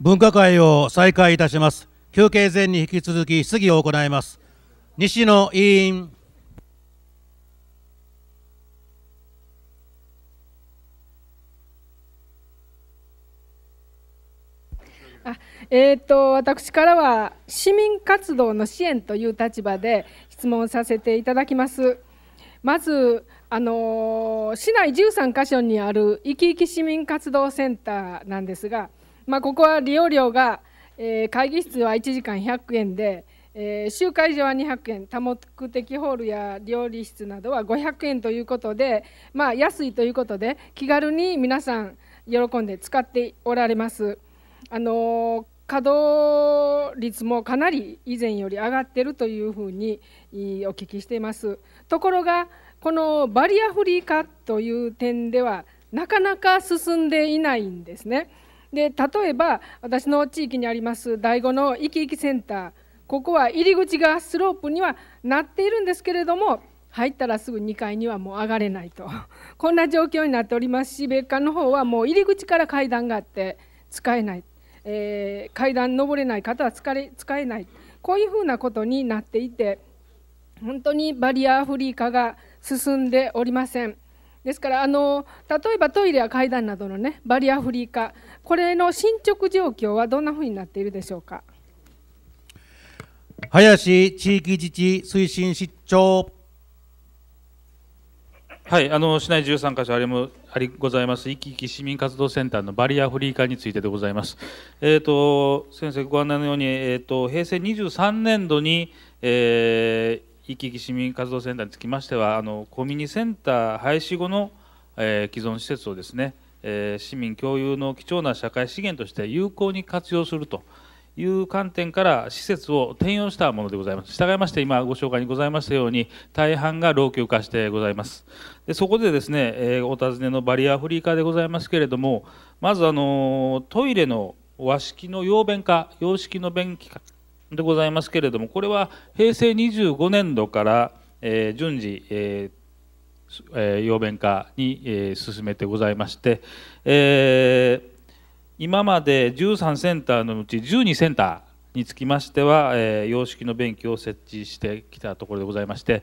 分科会を再開いたします。休憩前に引き続き質疑を行います。西野委員。あえーと、私からは市民活動の支援という立場で質問させていただきます。まずあの市内13カ所にあるいきいき市民活動センターなんですがまあ、ここは利用料が、えー、会議室は1時間100円で、えー、集会所は200円多目的ホールや料理室などは500円ということで、まあ、安いということで気軽に皆さん喜んで使っておられます。あの稼働率もかなり以前より上がってるというふうにお聞きしています。ところがこのバリアフリー化という点ではなかなか進んでいないんですね。で例えば私の地域にあります第五のいきいきセンターここは入り口がスロープにはなっているんですけれども入ったらすぐ2階にはもう上がれないと こんな状況になっておりますし別館の方はもう入り口から階段があって使えない、えー、階段登れない方は使れ使えないこういうふうなことになっていて本当にバリアフリー化が進んでおりません。ですからあの例えばトイレや階段などのねバリアフリー化これの進捗状況はどんなふうになっているでしょうか林地域自治推進室長はいあの市内13か所ありもありございますいきいき市民活動センターのバリアフリー化についてでございます、えーと、先生ご案内のように、えーと、と平成23年度に、えー、いきいき市民活動センターにつきましてはあのコミュニセンター廃止後の、えー、既存施設をですね、えー、市民共有の貴重な社会資源として有効に活用するという観点から施設を転用したものでございます。従いまして今ご紹介にございましたように大半が老朽化してございます。でそこでですね、えー、お尋ねのバリアフリー化でございますけれどもまずあのトイレの和式の洋弁化、洋式の便器化でございますけれどもこれは平成25年度から、えー、順次、えーえー、要弁化に、えー、進めてございまして、えー、今まで13センターのうち12センターにつきましては、えー、様式の勉強を設置してきたところでございまして、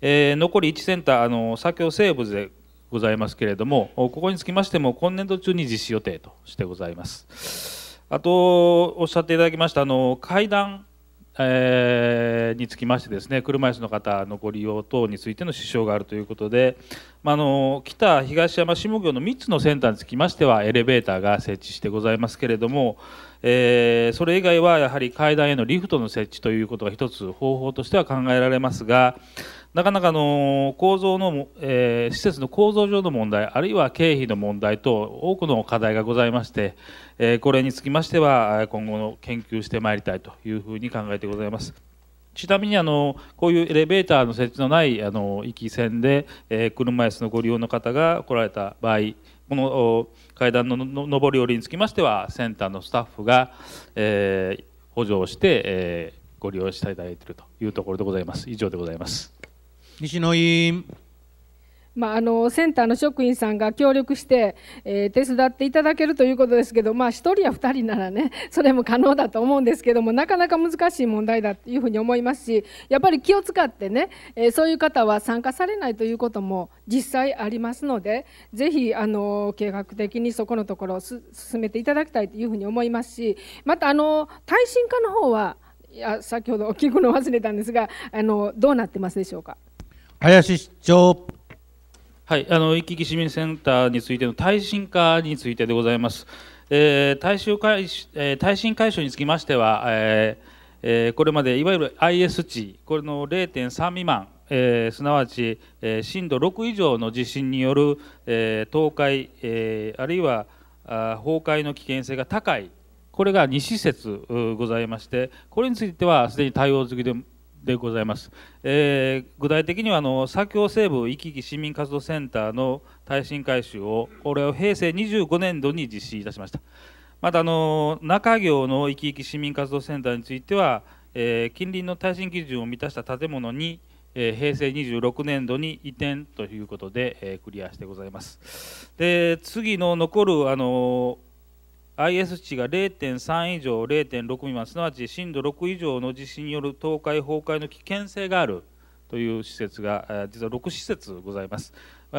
えー、残り1センターあの左京西部でございますけれどもここにつきましても今年度中に実施予定としてございます。あとおっしゃっていただきましたあの階段、えー、につきましてですね車椅子の方のご利用等についての支障があるということで、まあの北東山下郷の3つのセンターにつきましてはエレベーターが設置してございますけれども、えー、それ以外はやはり階段へのリフトの設置ということが一つ方法としては考えられますが。なかなかの構造の、えー、施設の構造上の問題あるいは経費の問題と多くの課題がございまして、えー、これにつきましては今後の研究してまいりたいというふうに考えてございます。ちなみにあのこういうエレベーターの設置のないあの行き線で、えー、車椅子のご利用の方が来られた場合この階段の上り下りにつきましてはセンターのスタッフが、えー、補助をして、えー、ご利用していただいているというところでございます。以上でございます。西野委員。まあ、あのセンターの職員さんが協力して、えー、手伝っていただけるということですけど、まあ、1人や2人ならね それも可能だと思うんですけどもなかなか難しい問題だというふうに思いますしやっぱり気を使ってね、えー、そういう方は参加されないということも実際ありますのでぜひあの計画的にそこのところを進めていただきたいというふうに思いますしまたあの耐震化の方はいや先ほど聞くの忘れたんですがあのどうなってますでしょうか。林市長。はい、あの行き来市民センターについての耐震化についてでございます。えー、耐震解、えー、耐震解消につきましては、えーえー、これまでいわゆる IS 値、これの0.3未満、えー、すなわち、えー、震度6以上の地震による、えー、倒壊、えー、あるいはあ崩壊の危険性が高いこれが2施設ございまして、これについてはすでに対応済みででございます、えー、具体的にはあの左京西部行き来市民活動センターの耐震改修をこれを平成25年度に実施いたしましたまたあの中行の行きいき市民活動センターについては、えー、近隣の耐震基準を満たした建物に、えー、平成26年度に移転ということで、えクリアしてございますで次の残るあの IS 値が0.3以上0.6未満すなわち震度6以上の地震による倒壊崩壊の危険性があるという施設が実は6施設ございます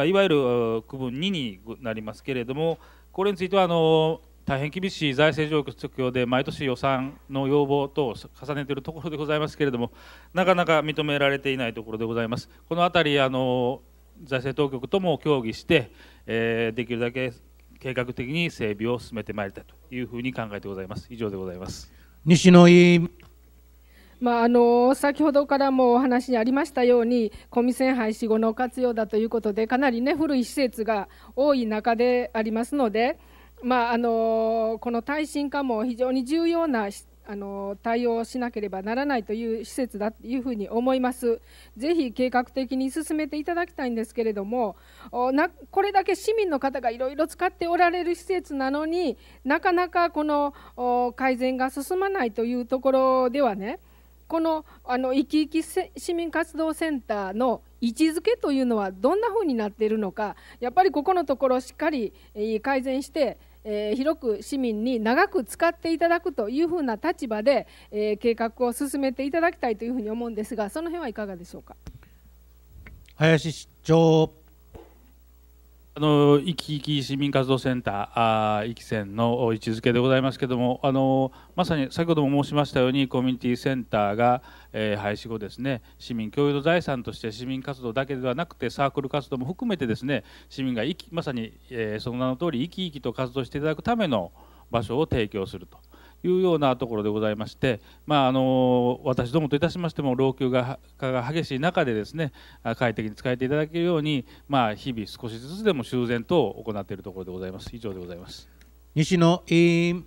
いわゆる区分2になりますけれどもこれについてはあの大変厳しい財政状況で毎年予算の要望等を重ねているところでございますけれどもなかなか認められていないところでございます。この辺りあの財政当局とも協議して、えー、できるだけ計画的に整備を進めてまいりたいというふうに考えてございます。以上でございます。西野委員。まあ、あの先ほどからもお話にありましたようにコミセン廃止後の活用だということでかなり、ね、古い施設が多い中でありますので、まあ、あのこの耐震化も非常に重要なあの対応しなければならないという施設だというふうに思います。ぜひ計画的に進めていただきたいんですけれども、なこれだけ市民の方がいろいろ使っておられる施設なのになかなかこの改善が進まないというところではね、このあのき生き市民活動センターの位置づけというのはどんなふうになっているのか、やっぱりここのところしっかり改善して、えー、広く市民に長く使っていただくというふうな立場で、えー、計画を進めていただきたいというふうに思うんですがその辺はいかがでしょうか林市長あの生き生き市民活動センター、あき線の位置づけでございますけれども、あのまさに先ほども申しましたように、コミュニティセンターが、えー、廃止後、ですね市民共有の財産として市民活動だけではなくて、サークル活動も含めて、ですね市民がまさに、えー、その名の通り、生き生きと活動していただくための場所を提供すると。いうようなところでございまして、まあ、あの私どもといたしましても老朽化が激しい中でですね快適に使えていただけるように、まあ、日々少しずつでも修繕等を行っているところでございます以上でございます西野委員、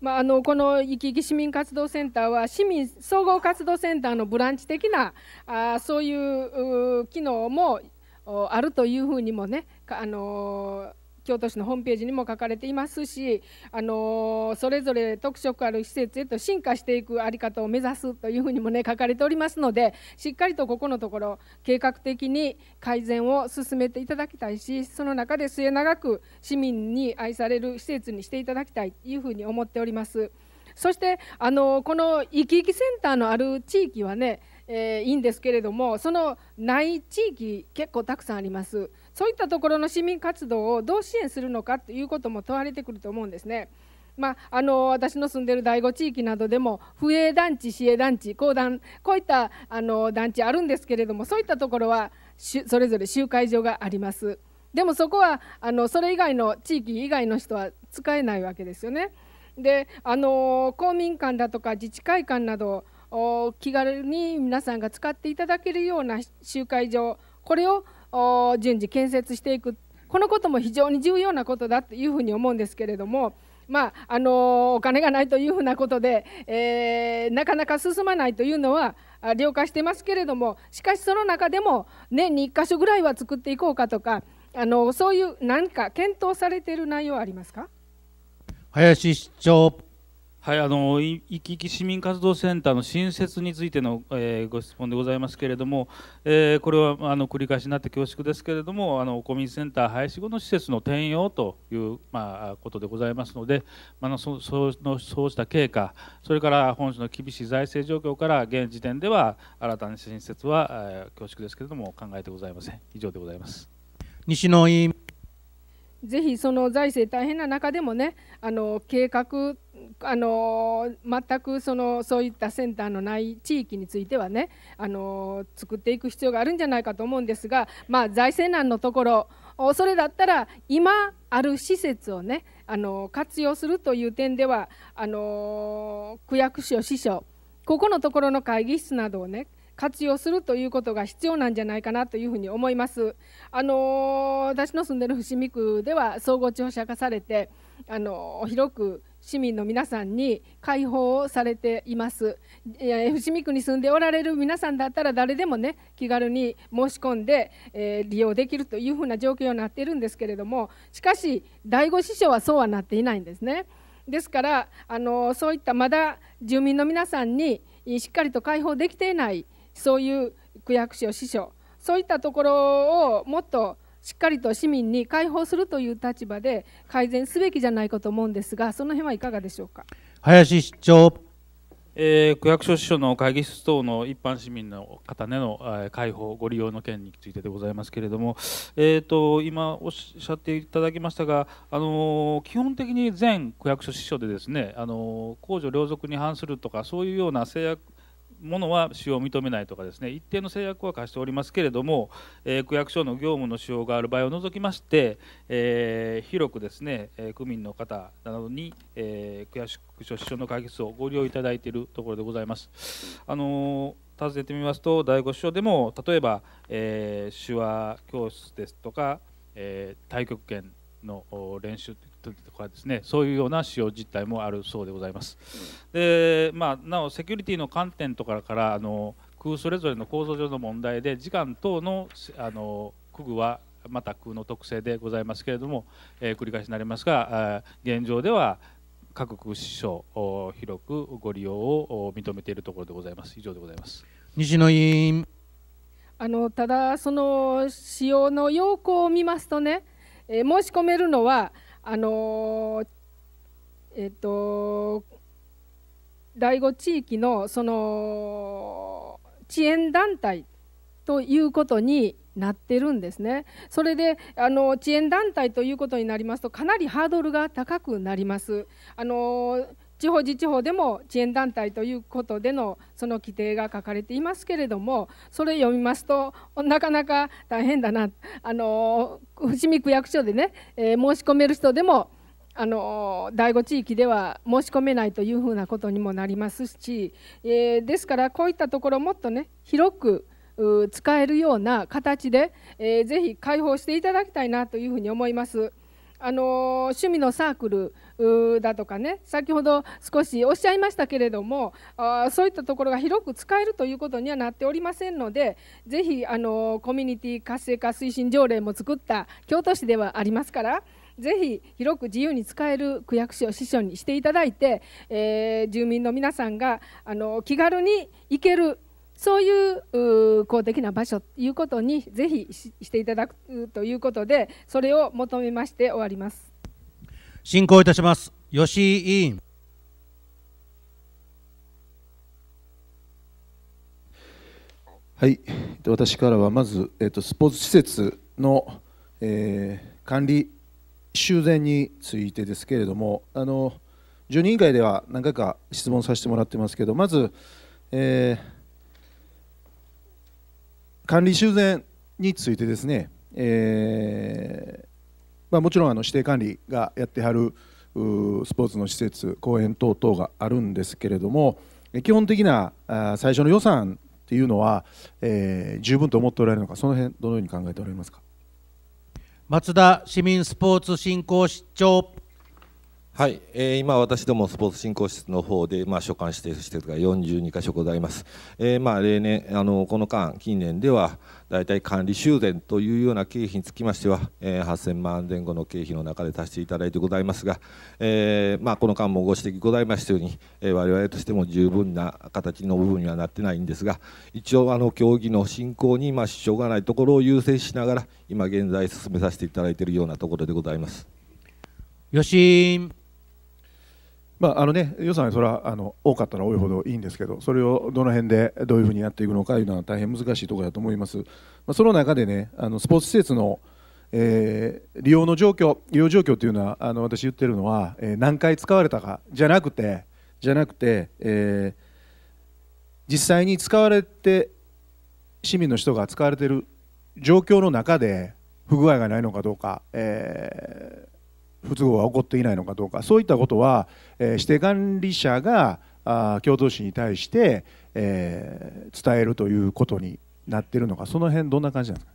まあ、あのこのいきいき市民活動センターは市民総合活動センターのブランチ的なあそういう機能もあるというふうにもねあのー京都市のホームページにも書かれていますし、あのそれぞれ特色ある施設へと進化していく在り方を目指すというふうにも、ね、書かれておりますのでしっかりとここのところ計画的に改善を進めていただきたいしその中で末永く市民に愛される施設にしていただきたいというふうに思っております。そしてあのこのいきいきセンターのある地域はね、えー、いいんですけれどもそのない地域結構たくさんあります。そういったところの市民活動をどう支援するのかということも問われてくると思うんですね。まあ、あの私の住んでる第5地域などでも府営団地、市営団地、公団こういったあの団地あるんですけれどもそういったところはそれぞれ集会所があります。でもそこはあのそれ以外の地域以外の人は使えないわけですよね。であの公民館だとか自治会館など気軽に皆さんが使っていただけるような集会所これを順次建設していくこのことも非常に重要なことだというふうに思うんですけれども。まあ、あのお金がないというふうなことで、えー、なかなか進まないというのは了解してますけれどもしかしその中でも年に1箇所ぐらいは作っていこうかとかあのそういう何か検討されている内容はありますか林市長はい、あのいきいき市民活動センターの新設についての、えー、ご質問でございますけれども、えー、これはあの繰り返しになって恐縮ですけれども、あの公民センター廃止後の施設の転用という、まあ、ことでございますので、まあのそそのそうした経過、それから本市の厳しい財政状況から現時点では、新たな新設は、えー、恐縮ですけれども、考えてございません。以上でございます。西野委員ぜひその財政大変な中でもね、あの計画あの全くそのそういったセンターのない地域についてはねあの作っていく必要があるんじゃないかと思うんですが、まあ、財政難のところそれだったら今ある施設をねあの活用するという点ではあの区役所支所ここのところの会議室などをね活用するということが必要なんじゃないかなというふに思います。あの私の住んでる伏見区では総合庁舎化されてあの広く市民の皆さんに解放をされています伏見区に住んでおられる皆さんだったら誰でもね気軽に申し込んで、えー、利用できるというふうな状況になっているんですけれどもしかし第五師匠はそうはなっていないんですねですからあのそういったまだ住民の皆さんにしっかりと解放できていないそういう区役所支所そういったところをもっとしっかりと市民に解放するという立場で改善すべきじゃないかと思うんですが、その辺はいかがでしょうか。林市長えー、区役所支所の会議室等の一般市民の方への、えー、解放、ご利用の件についてでございますけれども、えーと、今おっしゃっていただきましたが、あのー、基本的に全区役所支所でですね、あのー、公序良俗に反するとか、そういうような制約ものは使用を認めないとかですね一定の制約は課しておりますけれども、えー、区役所の業務の使用がある場合を除きまして、えー、広くですね、えー、区民の方などに、えー、区役所支所の解決をご利用いただいているところでございます。あの尋ねてみますと第5相でも例えば、え手話教室ですとか、え対極拳の練習とかですねそういうような使用実態もあるそうでございます。でまあ、なおセキュリティの観点とかからあの空それぞれの構造上の問題で時間等のあの区具はまた空の特性でございますけれども、えー、繰り返しになりますが現状では各空支所広くご利用を認めているところでございます。以上でございます西野委員あのただその使用の要項を見ますとねえー、申し込めるのはあのー、えっ、と第五地域のその遅延団体ということになってるんですね。それであの遅延団体ということになりますとかなりハードルが高くなります。あの地方自治法でも遅延団体ということでのその規定が書かれていますけれどもそれ読みますと なかなか大変だなあの伏見区役所でね、えー、申し込める人でもあの第5地域では申し込めないというふうなことにもなりますし、えー、ですからこういったところをもっとね広く使えるような形で、えー、ぜひ開放していただきたいなというふうに思います。あの趣味のサークルだとかね先ほど少しおっしゃいましたけれどもあそういったところが広く使えるということにはなっておりませんのでぜひあのコミュニティ活性化推進条例も作った京都市ではありますから。ぜひ広く自由に使える区役所を師匠にしていただいて、えー、住民の皆さんがあの気軽に行けるそういう公的な場所ということにぜひしていただくということでそれを求めまして終わります。進行いたします吉井委員はい、私からはまず、えっと、スポーツ施設の、えー、管理修繕についてですけれどもあの常任委員会では何回か質問させてもらってますけどまず、えー、管理修繕についてですね、えーまあ、もちろんあの指定管理がやってはるスポーツの施設公園等々があるんですけれども基本的な最初の予算っていうのは、えー、十分と思っておられるのかその辺どのように考えておられますか松田市民スポーツ振興市長はい、えー、今私どもスポーツ振興室の方でまあ所管指定施設が42箇所ございます。えー、まあ例年あのこの間近年ではだいたい管理修繕というような経費につきましては、えー、8000万前後の経費の中で達していただいてございますが、えー、まあこの間もご指摘ございましたように、えー、我々としても十分な形の部分にはなってないんですが、一応あの競技の進行にまあ支障がないところを優先しながら今現在進めさせていただいているようなところでございます。よしまああのね、予算はそれはあの多かったら多いほどいいんですけどそれをどの辺でどういうふうにやっていくのかというのは大変難しいところだと思います、まあ、その中でねあのスポーツ施設の、えー、利用の状況利用状況というのはあの私言ってるのは、えー、何回使われたかじゃなくてじゃなくて、えー、実際に使われて市民の人が使われている状況の中で不具合がないのかどうか、え不都合が起こっていないのかどうかそういったことは、えー、指定管理者があ共同市に対して、えー、伝えるということになっているのかその辺どんな感じなんですか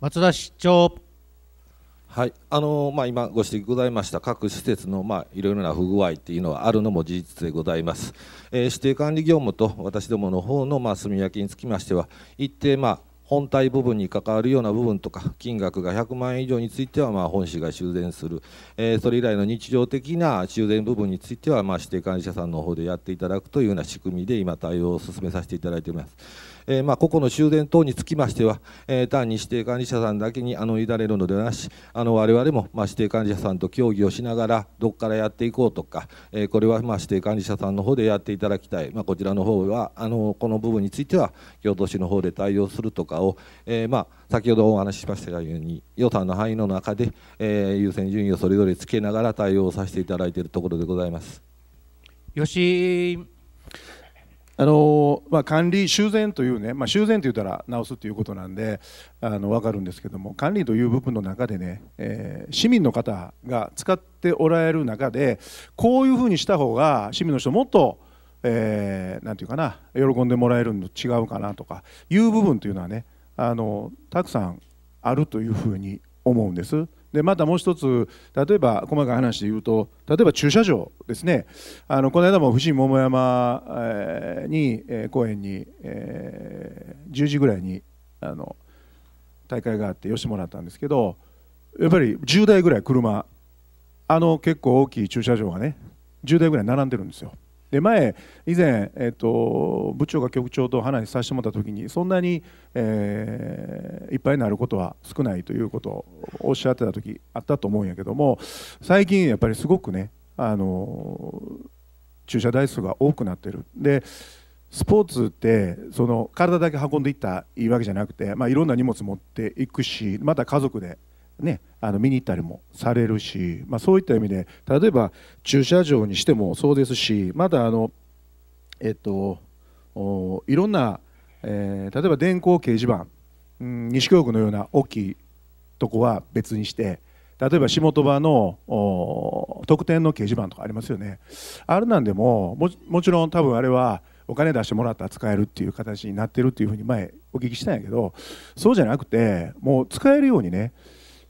松田市長はいあのまあ、今、ご指摘ございました各施設の、まあ、いろいろな不具合というのはあるのも事実でございます、えー、指定管理業務と私どもの方の、まあ、焼きにつきましては一定、まあ、本体部分に関わるような部分とか金額が100万円以上についてはま本市が修繕する、えー、それ以来の日常的な修繕部分についてはま指定管理者さんの方でやっていただくというような仕組みで今対応を進めさせていただいております。えー、まあ、個々の修繕等につきましては、えー、単に指定管理者さんだけにあの委ねるのではなしあの我々も、まあ、指定管理者さんと協議をしながらどこからやっていこうとか、えー、これは、まあ、指定管理者さんの方でやっていただきたい、まあ、こちらの方はあのこの部分については京都市の方で対応するとかを、えまあ、先ほどお話ししましたように予算の範囲の中で、え優先順位をそれぞれつけながら対応させていただいているところでございます。吉あのまあ、管理修繕というね、まあ、修繕と言ったら直すということなんであの分かるんですけども管理という部分の中でね、えー、市民の方が使っておられる中でこういうふうにした方が市民の人もっと何、えー、て言うかな喜んでもらえるの違うかなとかいう部分というのはねあのたくさんあるというふうに思うんです。でまたもう一つ例えば細かい話で言うと例えば駐車場ですねあのこの間も富士桃山、えー、に、えー、公園に、えー、10時ぐらいにあの大会があって寄せてもらったんですけどやっぱり10台ぐらい車あの結構大きい駐車場がね10台ぐらい並んでるんですよ。で前以前、えーと、部長が局長と話させてもらった時にそんなに、えー、いっぱいになることは少ないということをおっしゃってた時あったと思うんやけども最近やっぱりすごくねあの駐車台数が多くなってる。でスポーツってその体だけ運んでいったらいいわけじゃなくて、まあ、いろんな荷物持っていくしまた家族でね、あの見に行ったりもされるし、まあ、そういった意味で例えば駐車場にしてもそうですしまだあの、えっと、いろんな、えー、例えば電光掲示板、うん、西京区のような大きいとこは別にして。例えば仕事場の特典の掲示板とかありますよねあれなんでももちろん多分あれはお金出してもらったら使えるっていう形になってるっていうふうに前お聞きしたんやけどそうじゃなくてもう使えるようにね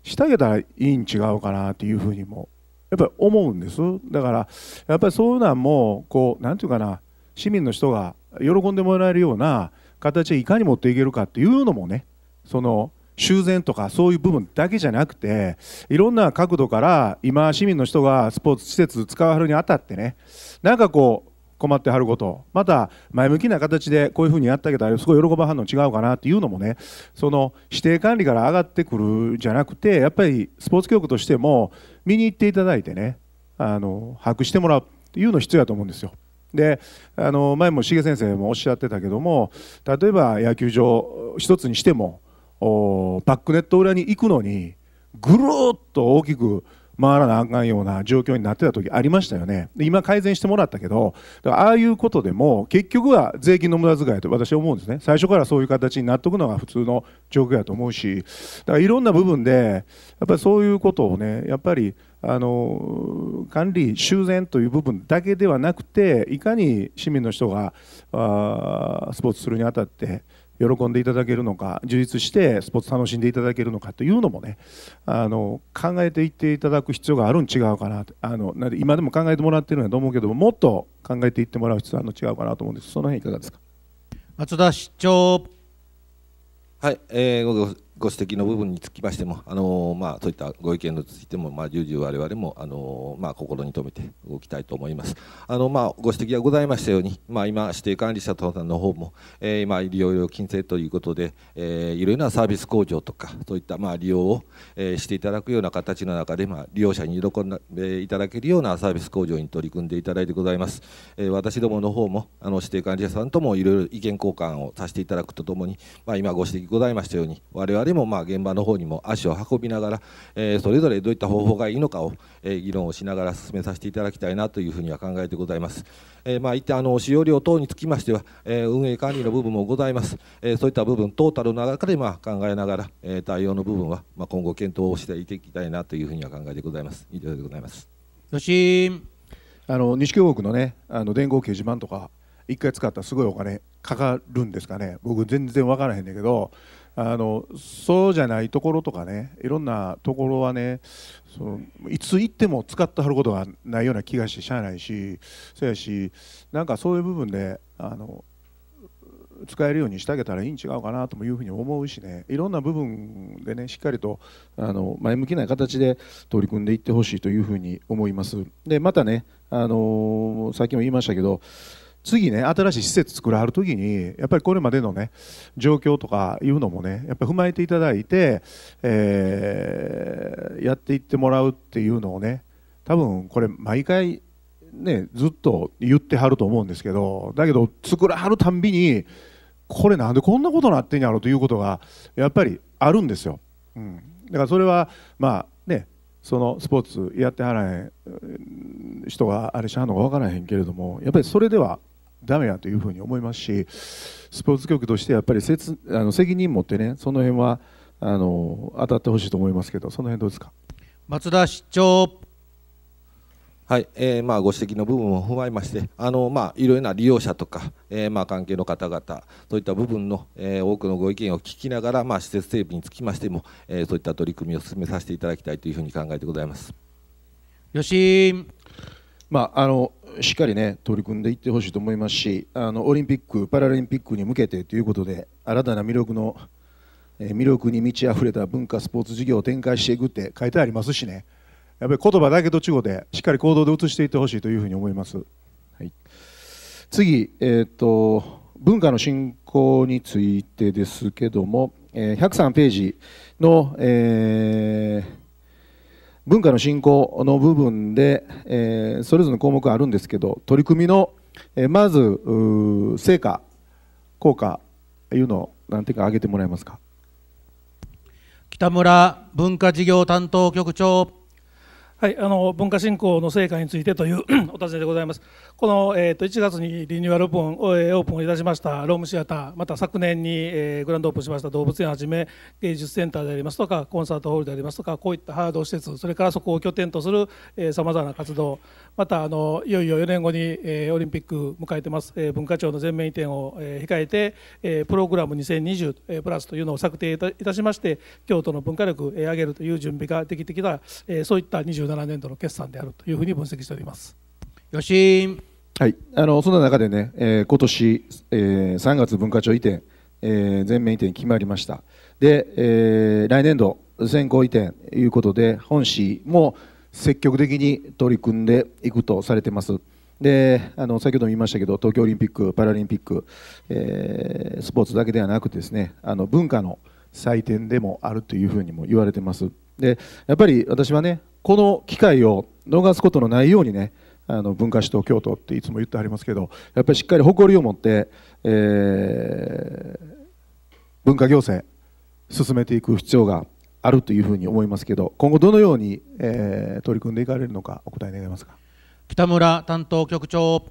してあげたらいいん違うかなっていうふうにもやっぱり思うんですだからやっぱりそういうのはもうこう何て言うかな市民の人が喜んでもらえるような形でいかに持っていけるかっていうのもねその修繕とかそういう部分だけじゃなくていろんな角度から今市民の人がスポーツ施設使わはるにあたってねなんかこう困ってはることまた前向きな形でこういうふうにやってあげあれすごい喜ばはんの違うかなっていうのもねその指定管理から上がってくるじゃなくてやっぱりスポーツ教育としても見に行っていただいてねあの把握してもらうっていうの必要だと思うんですよ。であの前も重先生もおっしゃってたけども例えば野球場一つにしてもバックネット裏に行くのにぐるっと大きく回らなあかんような状況になってた時ありましたよね今改善してもらったけどだからああいうことでも結局は税金の無駄遣いと私は思うんですね最初からそういう形になっておくのが普通の状況やと思うしだからいろんな部分でやっぱりそういうことをねやっぱりあの管理修繕という部分だけではなくていかに市民の人があスポーツするにあたって喜んでいただけるのか充実してスポーツ楽しんでいただけるのかというのもねあの考えていっていただく必要があるん違うかなあのな今でも考えてもらってるんだと思うけどももっと考えていってもらう必要あるの違うかなと思うんですその辺いかがですか松田市長はい、えー、ご指摘の部分につきましても、あのまあ、そういったご意見についても、まあ、重々我々も、あのまあ、心に留めて動きたいと思います。あのまあ、ご指摘がございましたように、まあ、今、指定管理者等の方も、えー、まあ、利用料金制ということで、えー、いろいろなサービス向上とか、そういった、まあ、利用を、えー、していただくような形の中で、まあ、利用者に喜んでいただけるようなサービス向上に取り組んでいただいてございます。えー、私どもの方も、あの指定管理者さんともいろいろ意見交換をさせていただくとともに、まあ、今ご指摘ございましたように、我々でもまあ現場の方にも足を運びながら、えー、それぞれどういった方法がいいのかを、えー、議論をしながら進めさせていただきたいなというふうには考えてございます。えー、まあ一旦あの使用料等につきましては、えー、運営管理の部分もございます。えー、そういった部分トータルの中でまあ考えながら、えー、対応の部分はまあ今後検討をしていきたいなというふうには考えてございます。以上でございます。よしあの西京極のねあの電光掲示板とか1回使ったらすごいお金かかるんですかね僕全然分からへんねんけどあのそうじゃないところとかねいろんなところはねそのいつ行っても使ってはることがないような気がしてしゃあないしそうやしなんかそういう部分であの使えるようにしてあげたらいいん違うかなというふうに思うしねいろんな部分でねしっかりとあの前向きな形で取り組んでいってほしいというふうに思います。でまたねあのさっきも言いましたけど次ね新しい施設作らはる時にやっぱりこれまでのね状況とかいうのもねやっぱ踏まえていただいて、えー、やっていってもらうっていうのをね多分これ毎回ねずっと言ってはると思うんですけどだけど作らはるたんびにこれなんでこんなことなってんやろということがやっぱりあるんですよ。うん、だからそれはまあねそのスポーツやってはらへん人があれしはんのか分からへんけれどもやっぱりそれではダメやというふうに思いますしスポーツ局としてやっぱりせつあの責任持ってねその辺はあの当たってほしいと思いますけどその辺どうですか松田市長はい、えー、まあご指摘の部分を踏まえまして、あのまあいろいろな利用者とか、えー、まあ関係の方々、そういった部分の、えー、多くのご意見を聞きながら、まあ施設整備につきましても、えー、そういった取り組みを進めさせていただきたいというふうに考えてございます。吉井、まああのしっかりね取り組んでいってほしいと思いますし、あのオリンピックパラリンピックに向けてということで新たな魅力の、えー、魅力に満ち溢れた文化スポーツ事業を展開していくって書いてありますしね。やっぱり言葉だけと違うでしっかり行動で移していってほしいというふうに思います、はい、次、えーと、文化の振興についてですけども、えー、103ページの、えー、文化の振興の部分で、えー、それぞれの項目あるんですけど取り組みの、えー、まず成果効果いうのを何点か挙げてもらえますか北村文化事業担当局長はい、あの文化振興の成果についてという お尋ねでございます。この、えーと、1月にリニューアルオープンオープンをいたしましたロームシアター、また昨年に、えー、グランドオープンしました動物園はじめ芸術センターでありますとかコンサートホールでありますとかこういったハード施設それからそこを拠点とするさまざまな活動またあのいよいよ4年後に、えー、オリンピック迎えてます、えー、文化庁の全面移転を、えー、控えて、えー、プログラム2020、えプラスというのを策定いたしまして京都の文化力を、え上げるという準備ができてきた、えー、そういった20 2017年度の決算であるというふうに分析しております。しはい、あのそんな中でね、えー、今年、えー、3月文化庁移転、えー、全面移転決まりました。で、えー、来年度先行移転ということで本市も積極的に取り組んでいくとされてます。であの先ほども言いましたけど東京オリンピック・パラリンピック、えー、スポーツだけではなくてですねあの文化の祭典でもあるというふうにも言われてます。でやっぱり私はねこの機会を逃すことのないようにねあの文化史と京都っていつも言ってありますけどやっぱりしっかり誇りを持って、えー、文化行政進めていく必要があるというふうに思いますけど今後どのように、えー、取り組んでいかれるのかお答え願いますか北村担当局長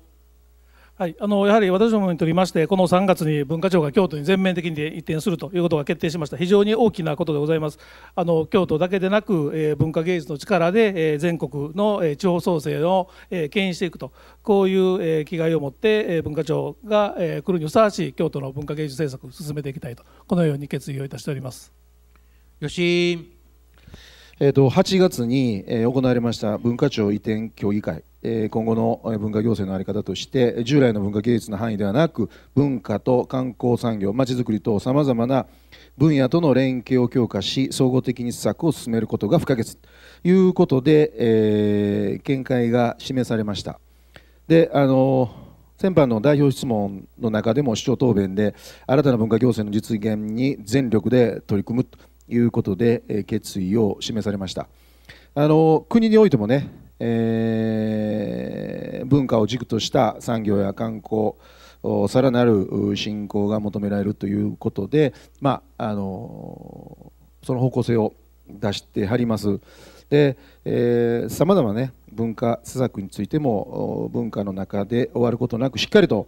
はい、あのやはり私どもにとりまして、この3月に文化庁が京都に全面的に移転するということが決定しました、非常に大きなことでございます、あの京都だけでなく、えー、文化芸術の力で、えー、全国の、えー、地方創生を、えー、牽引していくと、こういう、えー、気概を持って、えー、文化庁が、えー、来るにふさわしい京都の文化芸術政策、を進めていきたいと、このように決意をいたしております。吉えー、と8月に、えー、行われました文化庁移転協議会、えー、今後の文化行政の在り方として従来の文化芸術の範囲ではなく文化と観光産業まちづくり等さまざまな分野との連携を強化し総合的に施策を進めることが不可欠ということで、えー、見解が示されましたであの先般の代表質問の中でも市長答弁で新たな文化行政の実現に全力で取り組むということで決意を示されましたあの国においてもね、えー、文化を軸とした産業や観光さらなる振興が求められるということで、まあ、あのその方向性を出してはりますでさまざまね文化施策についても文化の中で終わることなくしっかりと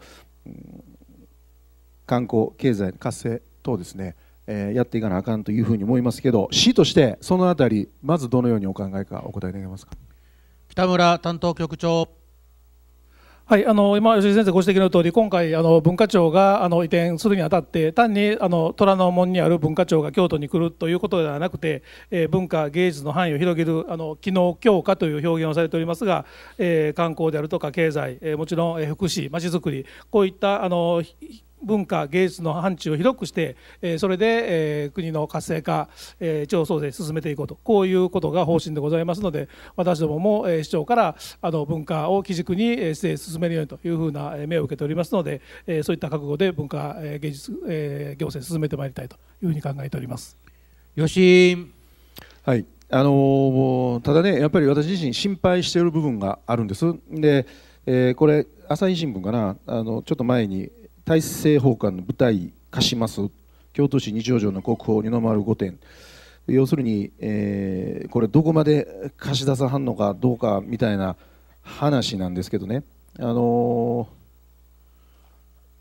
観光経済活性等ですねえー、やっていかなあかんというふうに思いますけど市としてそのあたりまずどのようにお考えかお答え願いますか北村担当局長はい、あの今、吉井先生ご指摘の通り、今回、あの文化庁があの移転するにあたって、単にあの虎ノ門にある文化庁が京都に来るということではなくて、えー、文化、芸術の範囲を広げるあの機能強化という表現をされておりますが、えー、観光であるとか経済、えー、もちろん、え福祉、まちづくり、こういったあの文化芸術の範疇を広くして、えそれで、え国の活性化、え地方創生進めていこうとこういうことが方針でございますので私どもも、え市長からあの文化を基軸に、えー、進めるようにというふうな目を受けておりますので、えそういった覚悟で文化、え芸術、え行政進めてまいりたいというふうに考えております。吉はいあのただね、やっぱり私自身、心配している部分があるんです、でえー、これ、朝日新聞かなあのちょっと前に、大政奉還の舞台化します京都市二条城の国宝二の丸御殿要するに、えー、これどこまで貸し出さはんのかどうかみたいな話なんですけどね、あのー、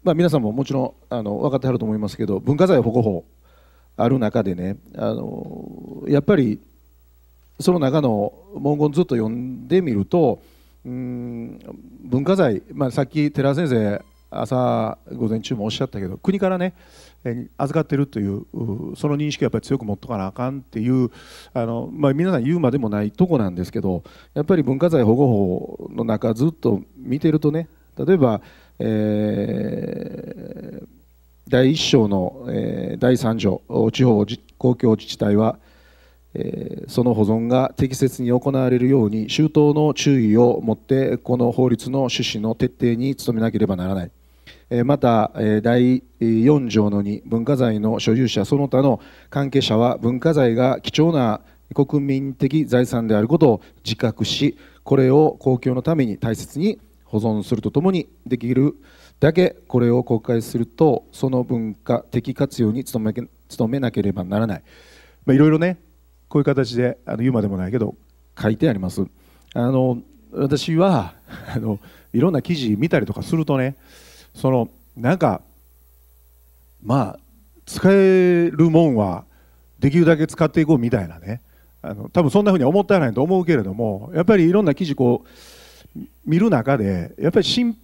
まあ、皆さんももちろんあの分かってはると思いますけど文化財保護法ある中でね、あのー、やっぱりその中の文言ずっと読んでみるとうん文化財、まあ、さっき寺先生朝午前中もおっしゃったけど国からね預かってるというその認識をやっぱり強く持っとかなあかんっていうあの、まあ、皆さん言うまでもないとこなんですけどやっぱり文化財保護法の中ずっと見てるとね例えば、えー、第1章の、えー、第3条地方公共自治体はえー、その保存が適切に行われるように周到の注意を持ってこの法律の趣旨の徹底に努めなければならないまた第4条の2文化財の所有者その他の関係者は文化財が貴重な国民的財産であることを自覚しこれを公共のために大切に保存するとともにできるだけこれを公開するとその文化的活用に努めなければならない、いろいろねこういう形であの言うまでもないけど書いてあります。あの私はあのいろんな記事見たりとかするとねそのなんかまあ使えるもんはできるだけ使っていこうみたいなねあの多分そんなふうに思ったないと思うけれどもやっぱりいろんな記事こう見る中でやっぱり心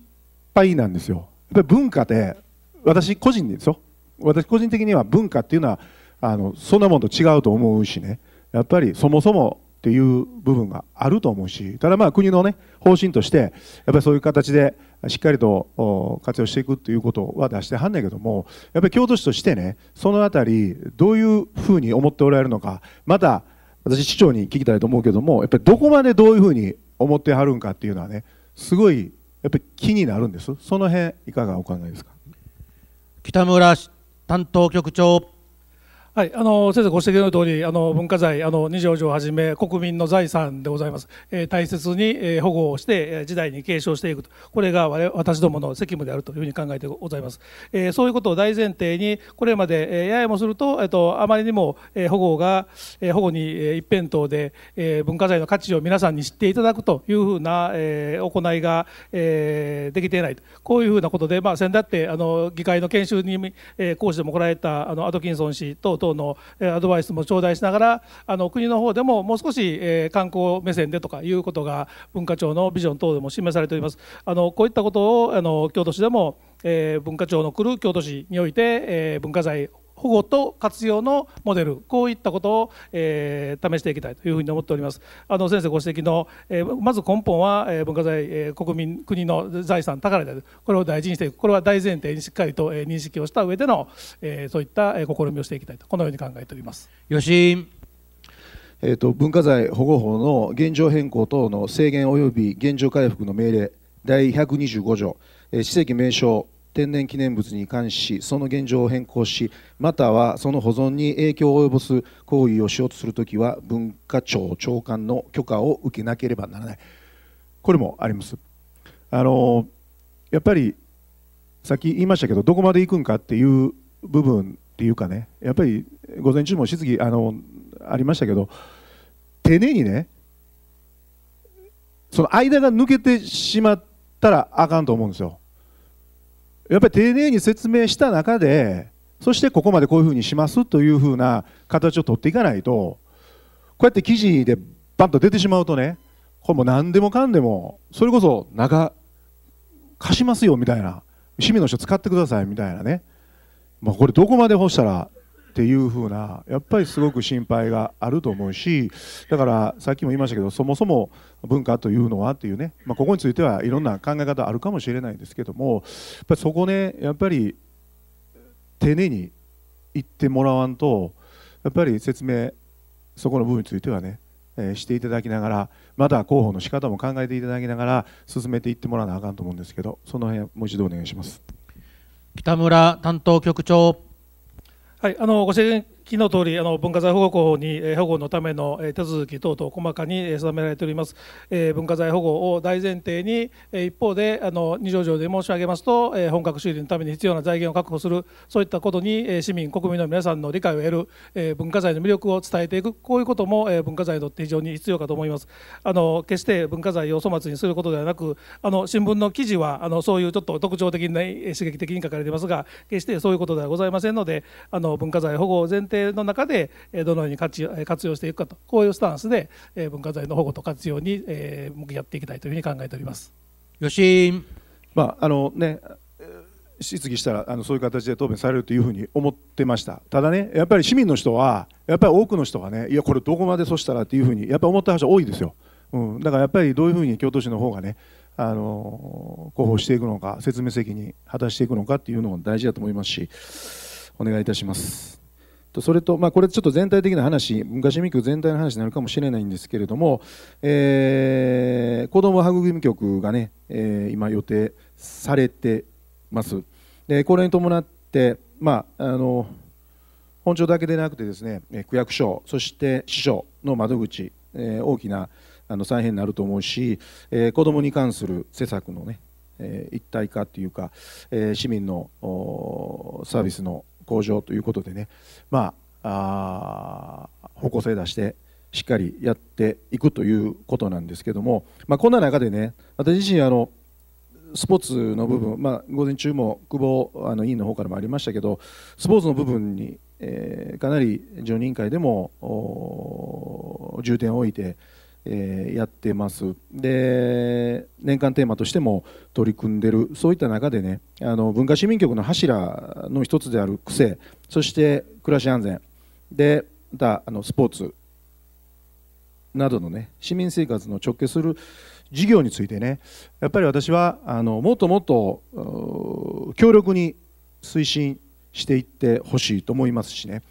配なんですよ。やっぱり文化って私個人ですよ私個人的には文化っていうのはあのそんなもんと違うと思うしねやっぱりそもそもっていう部分があると思うし、ただまあ国のね、方針として、やっぱりそういう形でしっかりと活用していくということは出してはんねんけども、やっぱり京都市としてね、そのあたり、どういうふうに思っておられるのか、また、私、市長に聞きたいと思うけども、やっぱりどこまでどういうふうに思ってはるんかっていうのはね、すごいやっぱり気になるんです、その辺いかがお考えですか北村担当局長。はい、あの先生ご指摘の通り、あの文化財、あの二条城をはじめ国民の財産でございます。えー、大切に、え保護をして、え時代に継承していくと、これが我私どもの責務であるというふうに考えてございます。えー、そういうことを大前提に、これまで、えー、ややもすると、えっ、ー、とあまりにも、え保護が、えー、保護に、え一辺倒で、えー、文化財の価値を皆さんに知っていただくというふうな、えー、行いが、えー、できていないと、こういうふうなことで、まあ先だってあの議会の研修に、えー、講師でも来られたあのアトキンソン氏と等のアドバイスも頂戴しながらあの国の方でももう少し、え観光目線でとかいうことが文化庁のビジョン等でも示されておりますあのこういったことをあの京都市でも、え文化庁の来る京都市において、え文化財保護と活用のモデルこういったことを、えー、試していきたいというふうに思っておりますあの先生ご指摘の、えー、まず根本は、えー、文化財、えー、国民国の財産宝であるこれを大事にしていくこれは大前提にしっかりと、えー、認識をした上での、えー、そういった、えー、試みをしていきたいとこのように考えておりますよし、えーと、と文化財保護法の現状変更等の制限及び現状回復の命令第125条、えー、史跡名称天然記念物に関しその現状を変更しまたはその保存に影響を及ぼす行為をしようとするときは文化庁長官の許可を受けなければならないこれもあります。あのやっぱりさっき言いましたけどどこまで行くんかっていう部分っていうかねやっぱり午前中も質疑あのありましたけど丁寧にねその間が抜けてしまったらあかんと思うんですよ。やっぱり丁寧に説明した中でそしてここまでこういうふうにしますというふうな形を取っていかないとこうやって記事でバンと出てしまうとねこれも何でもかんでもそれこそ中貸しますよみたいな趣味の人使ってくださいみたいなね、まあ、これどこまで干したらっていうふうなやっぱりすごく心配があると思うしだからさっきも言いましたけどそもそも文化というのはっていうね、まあ、ここについてはいろんな考え方あるかもしれないですけどもやっぱりそこねやっぱり丁寧に言ってもらわんとやっぱり説明そこの部分についてはね、えー、していただきながらまだ広報の仕方も考えていただきながら進めていってもらわなあかんと思うんですけどその辺もう一度お願いします。北村担当局長はい、あのご指昨日通りあの文化財保護法に保護のための手続き等々細かに定められております、え文化財保護を大前提に一方であの二条条で申し上げますと本格修理のために必要な財源を確保するそういったことに市民国民の皆さんの理解を得る文化財の魅力を伝えていくこういうことも文化財にとって非常に必要かと思いますあの決して文化財を粗末にすることではなくあの新聞の記事はあのそういうちょっと特徴的な刺激的に書かれていますが決してそういうことではございませんのであの文化財保護を前提定の中でどのように活用していくかとこういうスタンスで文化財の保護と活用に向き合っていきたいというふうに考えております。吉井、まああのね質疑したらあのそういう形で答弁されるというふうに思ってましたただねやっぱり市民の人はやっぱり多くの人がねいやこれどこまでそしたらっていうふうにやっぱり思った人多いですよ、うん、だからやっぱりどういうふうに京都市の方がねあの広報していくのか説明責任果たしていくのかっていうのも大事だと思いますしお願いいたします。それと、まあ、これちょっと全体的な話昔化市民局全体の話になるかもしれないんですけれども、えー、子ども育み局がね、えー、今予定されてますでこれに伴って、まあ、あの本庁だけでなくてですね区役所そして市長の窓口、えー、大きなあの再編になると思うし、えー、子どもに関する施策のね、えー、一体化というか、えー、市民のサービスの、うん向上ということでね、まあ、あ方向性出してしっかりやっていくということなんですけども、まあ、こんな中でね私自身あのスポーツの部分、まあ、午前中も久保あの委員の方からもありましたけどスポーツの部分に、えー、かなり常任委員会でも重点を置いて、えー、やってますで年間テーマとしても取り組んでるそういった中でねあの文化市民局の柱の一つである癖そして暮らし安全でまたあのスポーツなどのね市民生活の直結する事業についてねやっぱり私はあのもっともっと強力に推進していってほしいと思いますしね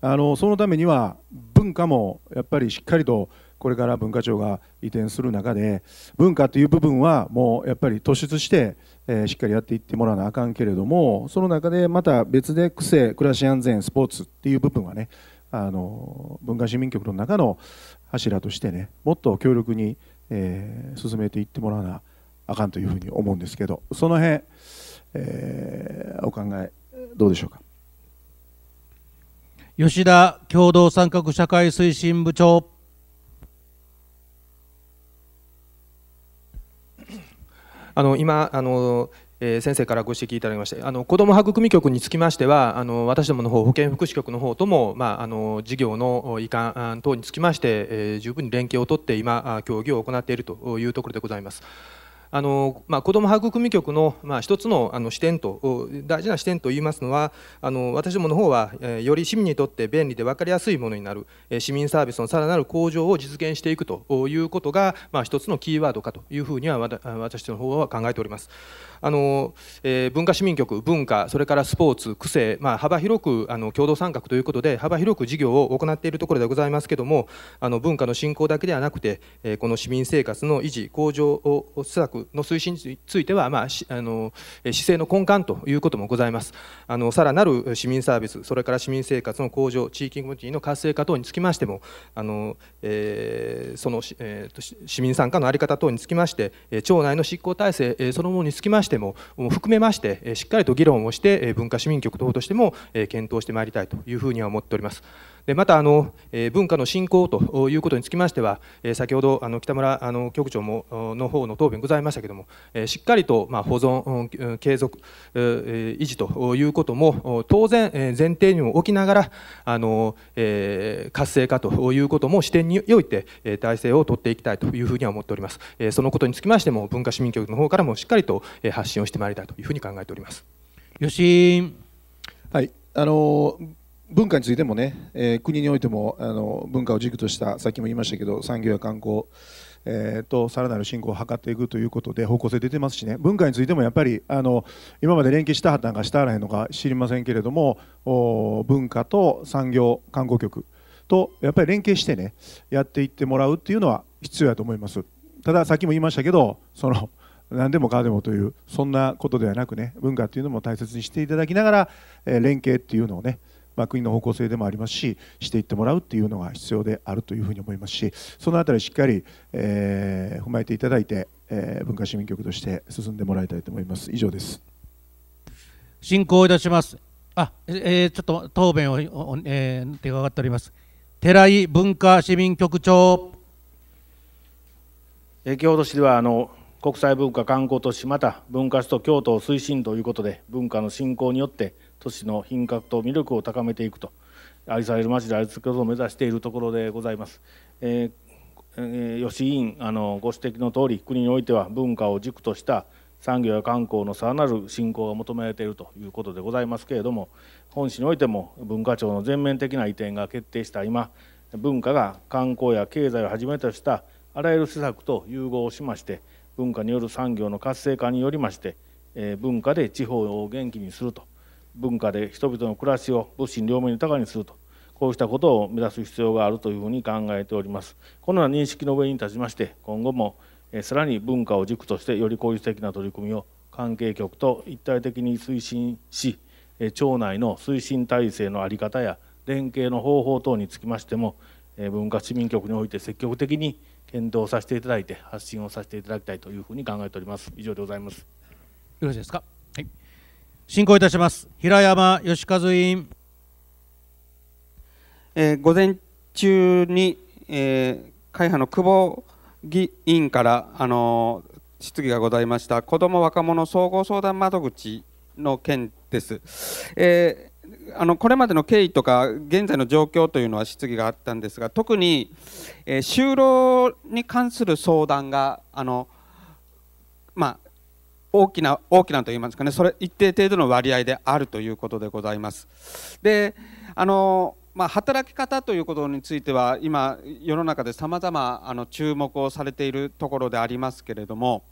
あのそのためには文化もやっぱりしっかりとこれから文化庁が移転する中で文化という部分はもうやっぱり突出して、えー、しっかりやっていってもらわなあかんけれどもその中でまた別で癖暮らし安全スポーツっていう部分はねあの文化市民局の中の柱としてねもっと強力に、えー、進めていってもらわなあかんというふうに思うんですけどその辺、えー、お考えどうでしょうか吉田共同参画社会推進部長あの今あのえ先生からご指摘いただきましてあの子ども育み局につきましてはあの私どもの方保健福祉局の方とも、まあ、あの事業の移管等につきまして、えー、十分に連携を取って今協議を行っているというところでございます。あのまあ、子ども育み局の、まあ、一つのあの視点と大事な視点と言いますのはあの私どもの方は、えー、より市民にとって便利で分かりやすいものになる、えー、市民サービスのさらなる向上を実現していくということが、まあ、一つのキーワードかというふうには私の方は考えております。あのえー、文化市民局、文化、それからスポーツ、区政、まあ、幅広くあの共同参画ということで、幅広く事業を行っているところでございますけれども、あの文化の振興だけではなくて、えー、この市民生活の維持、向上を施策の推進については、まあ、あの姿勢の根幹ということもございますあのさらなる市民サービスそれから市民生活の向上地域コミュニティの活性化等につきましてもあの、えー、その、えー、市民参加の在り方等につきまして町内の執行体制そのものにつきましても含めましてしっかりと議論をして文化市民局等としても検討してまいりたいというふうには思っております。でまたあの、え文化の振興ということにつきましては、え先ほどあの北村あの局長もの方の答弁ございましたけども、えしっかりと、ま保存、継続、え維持ということも当然、え前提にも置きながらあの、え活性化ということも視点において、え体制を取っていきたいというふうには思っております、えそのことにつきましても文化市民局の方からもしっかりと発信をしてまいりたいというふうに考えております。吉はいあの文化についてもね、えー、国においてもあの文化を軸としたさっきも言いましたけど産業や観光、えー、とさらなる振興を図っていくということで方向性出てますしね文化についてもやっぱりあの今まで連携したはったのかしたらへんのか知りませんけれども文化と産業観光局とやっぱり連携してねやっていってもらうっていうのは必要やと思いますたださっきも言いましたけどその何でもかでもというそんなことではなくね文化っていうのも大切にしていただきながら、え連携っていうのをねまあ、国の方向性でもありますししていってもらうというのが必要であるというふうに思いますしそのあたりしっかり、えー、踏まえていただいて、えー、文化市民局として進んでもらいたいと思います。以上です進行いたします。あ、えー、ちょっと答弁を、えー、手が上がっております。寺井文化市民局長。えー、京都市ではあの国際文化観光都市また文化市と京都を推進ということで文化の振興によって都市の品格と魅力を高めていくと愛される街であり続けるを目指しているところでございます。えー、吉委員あのご指摘の通り国においては文化を軸とした産業や観光のさらなる振興が求められているということでございますけれども本市においても文化庁の全面的な移転が決定した今文化が観光や経済をはじめとしたあらゆる施策と融合しまして文化による産業の活性化によりまして、え文化で地方を元気にすると文化で人々の暮らしを物心両面豊かにするとこうしたことを目指す必要があるというふうに考えておりますこのような認識の上に立ちまして今後もさらに文化を軸としてより効率的な取り組みを関係局と一体的に推進し町内の推進体制の在り方や連携の方法等につきましても文化市民局において積極的に検討させていただいて発信をさせていただきたいというふうに考えております以上でございますよろしいですか進行いたします平山義和委員、えー、午前中に、えー、会派の久保議員からあのー、質疑がございました子ども若者総合相談窓口の件です、えー、あのこれまでの経緯とか現在の状況というのは質疑があったんですが特に、え就労に関する相談があのまあ大きな大きなといいますかねそれ一定程度の割合であるということでございます。であのまあ、働き方ということについては今世の中でさまざま注目をされているところでありますけれども、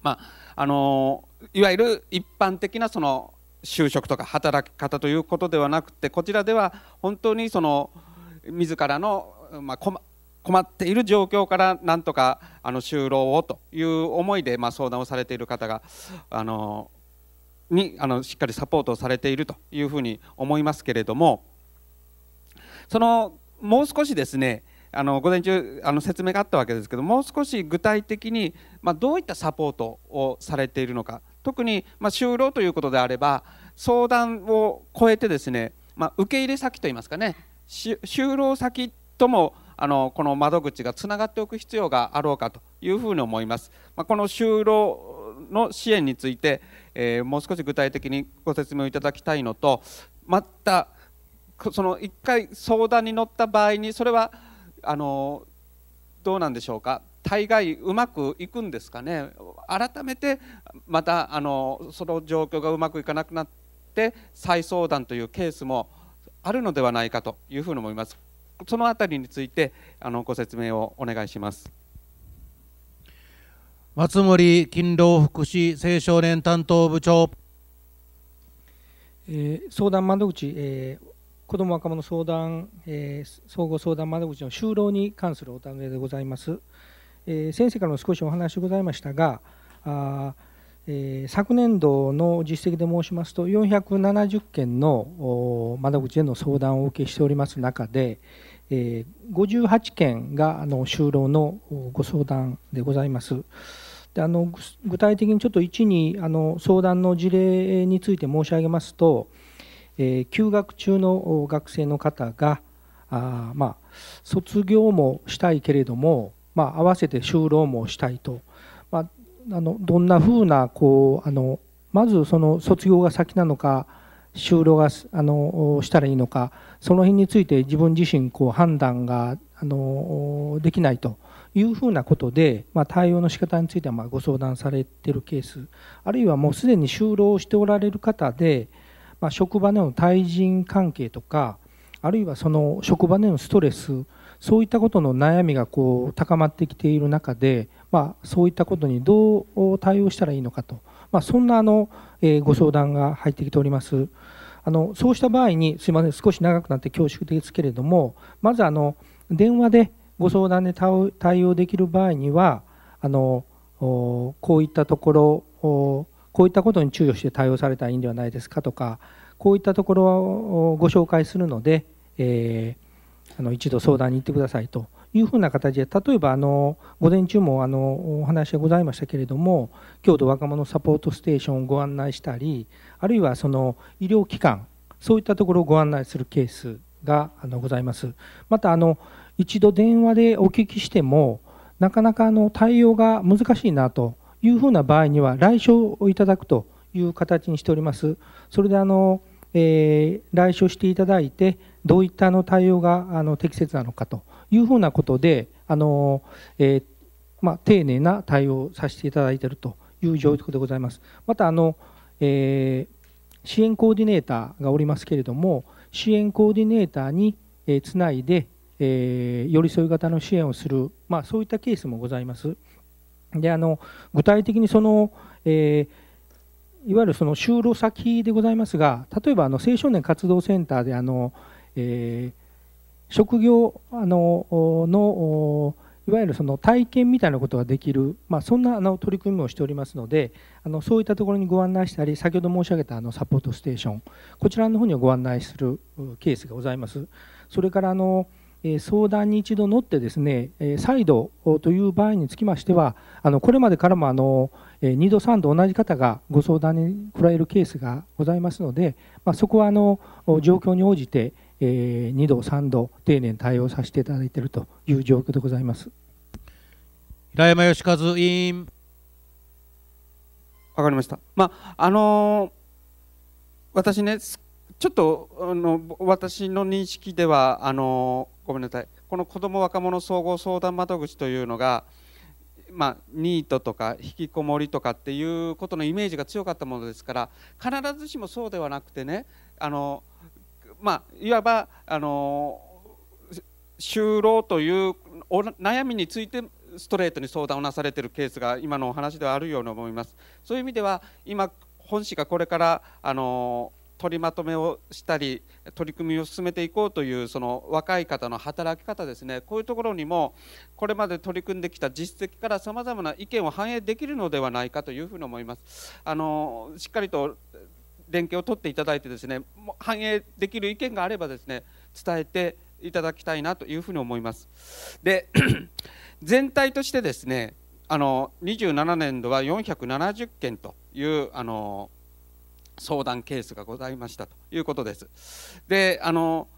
まあ、あのいわゆる一般的なその就職とか働き方ということではなくてこちらでは本当にその自らの、まあ、困っている状況からなんとかあの就労をという思いでま相談をされている方があのにあのしっかりサポートをされているというふうに思いますけれどもそのもう少しですねあの午前中あの説明があったわけですけどもう少し具体的に、まどういったサポートをされているのか特に、ま就労ということであれば相談を超えてですね、ま受け入れ先といいますかね就労先ともあのこの窓口がつながっておく必要があろうかというふうに思います。まあ、この就労の支援について、えー、もう少し具体的にご説明いただきたいのとまたその1回相談に乗った場合にそれはあのどうなんでしょうか大概うまくいくんですかね改めてまたあのその状況がうまくいかなくなって再相談というケースもあるのではないかというふうに思います。その辺りについてあのご説明をお願いします。松森勤労福祉青少年担当部長、えー、相談窓口、えー、子ども若者相談、えー、総合相談窓口の就労に関するお尋ねでございます、えー、先生からも少しお話ございましたがあ、えー、昨年度の実績で申しますと470件の窓口への相談をお受けしております中で、え58件があの就労のご相談でございます。であの具体的にちょっと1にあの相談の事例について申し上げますと、えー、休学中の学生の方があ、まあ、卒業もしたいけれども、まあ、合わせて就労もしたいと、まあ、あのどんなふうなこうあのまずその卒業が先なのか就労があのしたらいいのかその辺について自分自身こう判断があのできないというふうなことで、まあ、対応の仕方についてはまご相談されているケースあるいはもうすでに就労しておられる方で、まあ、職場での対人関係とかあるいはその職場でのストレスそういったことの悩みがこう高まってきている中で、まあ、そういったことにどう対応したらいいのかとまあ、そんなあの、えー、ご相談が入ってきております。あのそうした場合に、すみません、少し長くなって恐縮ですけれども、まずあの電話でご相談で対応できる場合には、あのこういったところこういったことに注意をして対応されたらいいんではないですかとか、こういったところをご紹介するので、えー、あの一度相談に行ってくださいと。いうふうな形で例えばあの午前中もあのお話がございましたけれども京都若者サポートステーションをご案内したりあるいはその医療機関そういったところをご案内するケースがあのございます。またあの一度電話でお聞きしてもなかなかあの対応が難しいなというふうな場合には来所をいただくという形にしております。それであの、えー、来所していただいてどういったの対応があの適切なのかというふうなことで、あのえー、まあ、丁寧な対応をさせていただいているという状況でございます。またあの、えー、支援コーディネーターがおりますけれども、支援コーディネーターに、えー、つないで、えー、寄り添い型の支援をする、まあ、そういったケースもございます。であの具体的にその、えー、いわゆるその就労先でございますが、例えばあの青少年活動センターであの、えー職業あののいわゆるその体験みたいなことができる、まあ、そんなあの取り組みをしておりますのであのそういったところにご案内したり先ほど申し上げたあのサポートステーションこちらの方にはご案内するケースがございますそれからあの相談に一度乗ってですね再度という場合につきましてはあのこれまでからもあの2度3度同じ方がご相談に来られるケースがございますので、まあ、そこはあの状況に応じてえ2度、3度、丁寧に対応させていただいているという状況でございます。平山義和委員。わかりました。まあ、あのー、私ね、ちょっとあの私の認識ではあのー、ごめんなさい。この子ども若者総合相談窓口というのが、まあ、ニートとか引きこもりとかっていうことのイメージが強かったものですから必ずしもそうではなくてねあのまあ、いわばあの就労というお悩みについてストレートに相談をなされているケースが今のお話ではあるように思います。そういう意味では今本市がこれからあの取りまとめをしたり取り組みを進めていこうというその若い方の働き方ですねこういうところにもこれまで取り組んできた実績からさまざまな意見を反映できるのではないかというふうに思います。あのしっかりと連携を取っていただいてですね反映できる意見があればですね伝えていただきたいなというふうに思います。で 全体としてですねあの27年度は470件というあの相談ケースがございましたということです。であの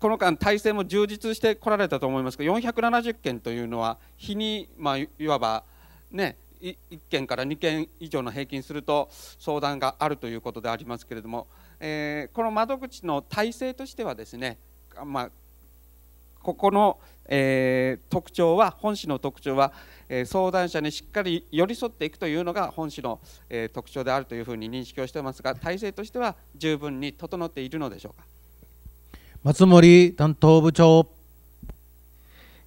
この間、体制も充実してこられたと思いますが470件というのは日に、まあ、いわば、ね、1件から2件以上の平均すると相談があるということでありますけれども、えー、この窓口の体制としてはですね、まあ、ここの、えー、特徴は本市の特徴は、えー、相談者にしっかり寄り添っていくというのが本市の、えー、特徴であるというふうに認識をしていますが体制としては十分に整っているのでしょうか松森担当部長、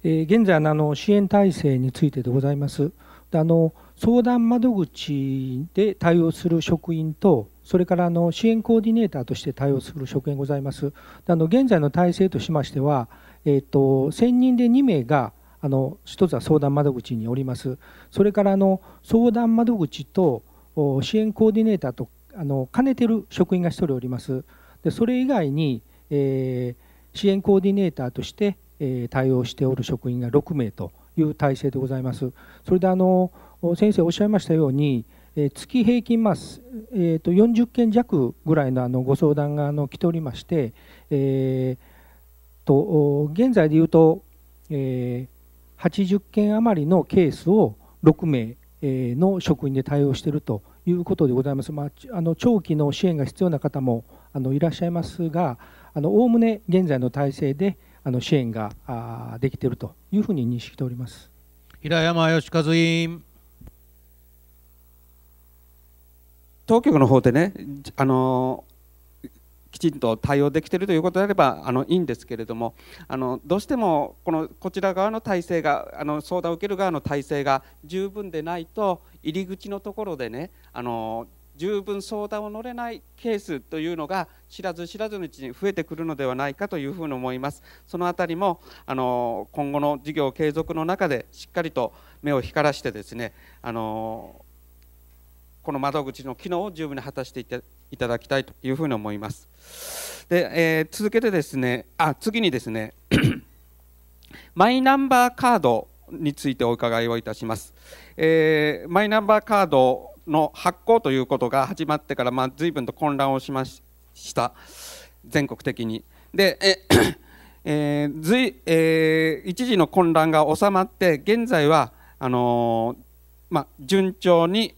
え現在の支援体制についてでございます。あの相談窓口で対応する職員とそれからあの支援コーディネーターとして対応する職員ございますあの現在の体制としましては、えーと、1000人で2名があの1つは相談窓口におりますそれからあの相談窓口と支援コーディネーターとあの兼ねてる職員が1人おりますでそれ以外に、えー、支援コーディネーターとして、えー、対応しておる職員が6名という体制でございますそれであの先生おっしゃいましたように、え月平均、まあえー、と40件弱ぐらいのあのご相談があの来ておりまして、えー、と現在でいうと、えー、80件余りのケースを6名の職員で対応しているということでございます、まあ、あの長期の支援が必要な方もあのいらっしゃいますがおおむね現在の体制であの支援ができているというふうに認識しております平山義和委員。当局の方でねあのきちんと対応できているということであればあのいいんですけれどもあのどうしてもこのこちら側の体制があの相談を受ける側の体制が十分でないと入り口のところでねあの十分相談を乗れないケースというのが知らず知らずのうちに増えてくるのではないかというふうに思いますそのあたりもあの今後の事業継続の中でしっかりと目を光らしてですねあのこの窓口の機能を十分に果たしていただきたいというふうに思います。で、えー、続けてですね、あ次にですね マイナンバーカードについてお伺いをいたします。えー、マイナンバーカードの発行ということが始まってから、まあ、随分と混乱をしました全国的に。でえ えー、ずいえー、一時の混乱が収まって現在はあのー、まあ、順調に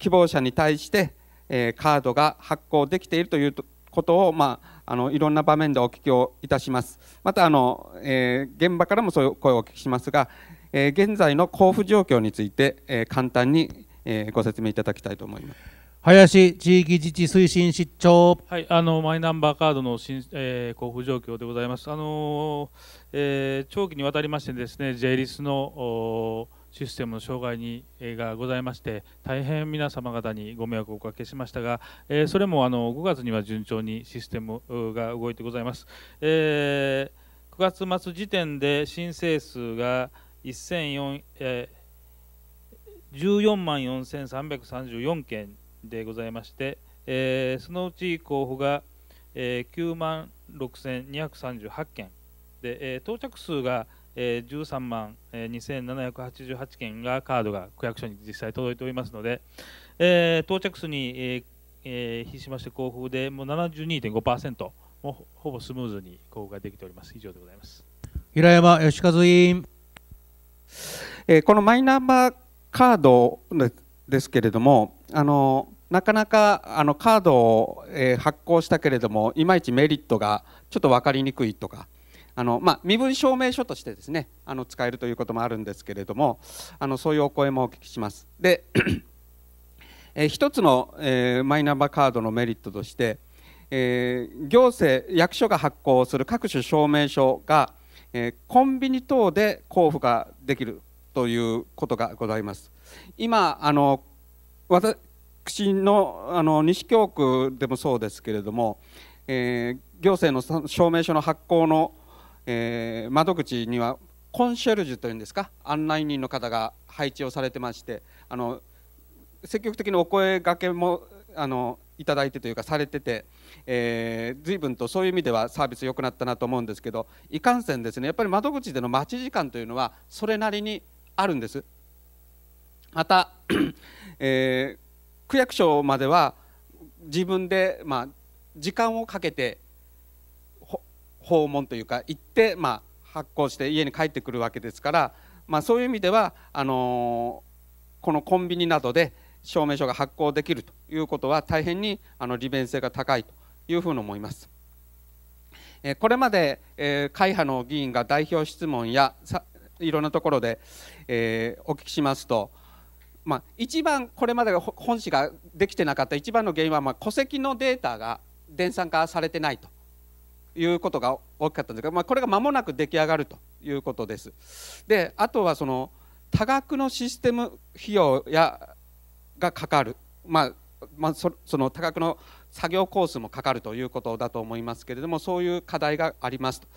希望者に対して、えカードが発行できているということを、まあ、あのいろんな場面でお聞きをいたしますまたあの、え現場からもそういう声をお聞きしますが、え現在の交付状況について、え簡単に、えご説明いただきたいと思います。林地域自治推進室長、はい、あのマイナンバーカードの新、えー、交付状況でございます、あのー、えー、長期にわたりましてです、ね、J リスのシステムの障害に、えがございまして大変皆様方にご迷惑をおかけしましたが、えそれもあの5月には順調にシステムが動いてございます、え9月末時点で申請数が1 4え万4334件でございまして、えそのうち候補が、え9万6238件で、え到着数が、えー、13万、えー、2788件がカードが区役所に実際届いておりますので、えー、到着数に、ええー、比しまして交付でもう72.5%もほぼスムーズに交付ができております以上でございます平山義和委員、えー、このマイナンバーカードですけれどもあのなかなかあのカードを、えー、発行したけれどもいまいちメリットがちょっと分かりにくいとかあの、まあ、身分証明書としてですねあの使えるということもあるんですけれどもあのそういうお声もお聞きします。で え一つの、えー、マイナンバーカードのメリットとして、えー、行政役所が発行する各種証明書が、えコンビニ等で交付ができるということがございます。今あの私のあの西京区でもそうですけれども、え行政の証明書の発行のえー、窓口にはコンシェルジュというんですか案内人の方が配置をされてましてあの積極的にお声がけもあのいただいてというかされてて、えー、随分とそういう意味ではサービス良くなったなと思うんですけどいかんせんですねやっぱり窓口での待ち時間というのはそれなりにあるんです。また、えー、区役所までは自分で、まあ、時間をかけて訪問というか行って、まあ、発行して家に帰ってくるわけですから、まあ、そういう意味ではあのこのコンビニなどで証明書が発行できるということは大変にあの利便性が高いというふうに思います。これまで会派の議員が代表質問やいろんなところでお聞きしますと、まあ、一番これまで本誌ができてなかった一番の原因はま戸籍のデータが電算化されてないということが大きかったんですが、まあ、これが間もなく出来上がるということです。であとはその多額のシステム費用やがかかる、まあまあ、その多額の作業コースもかかるということだと思いますけれどもそういう課題がありますと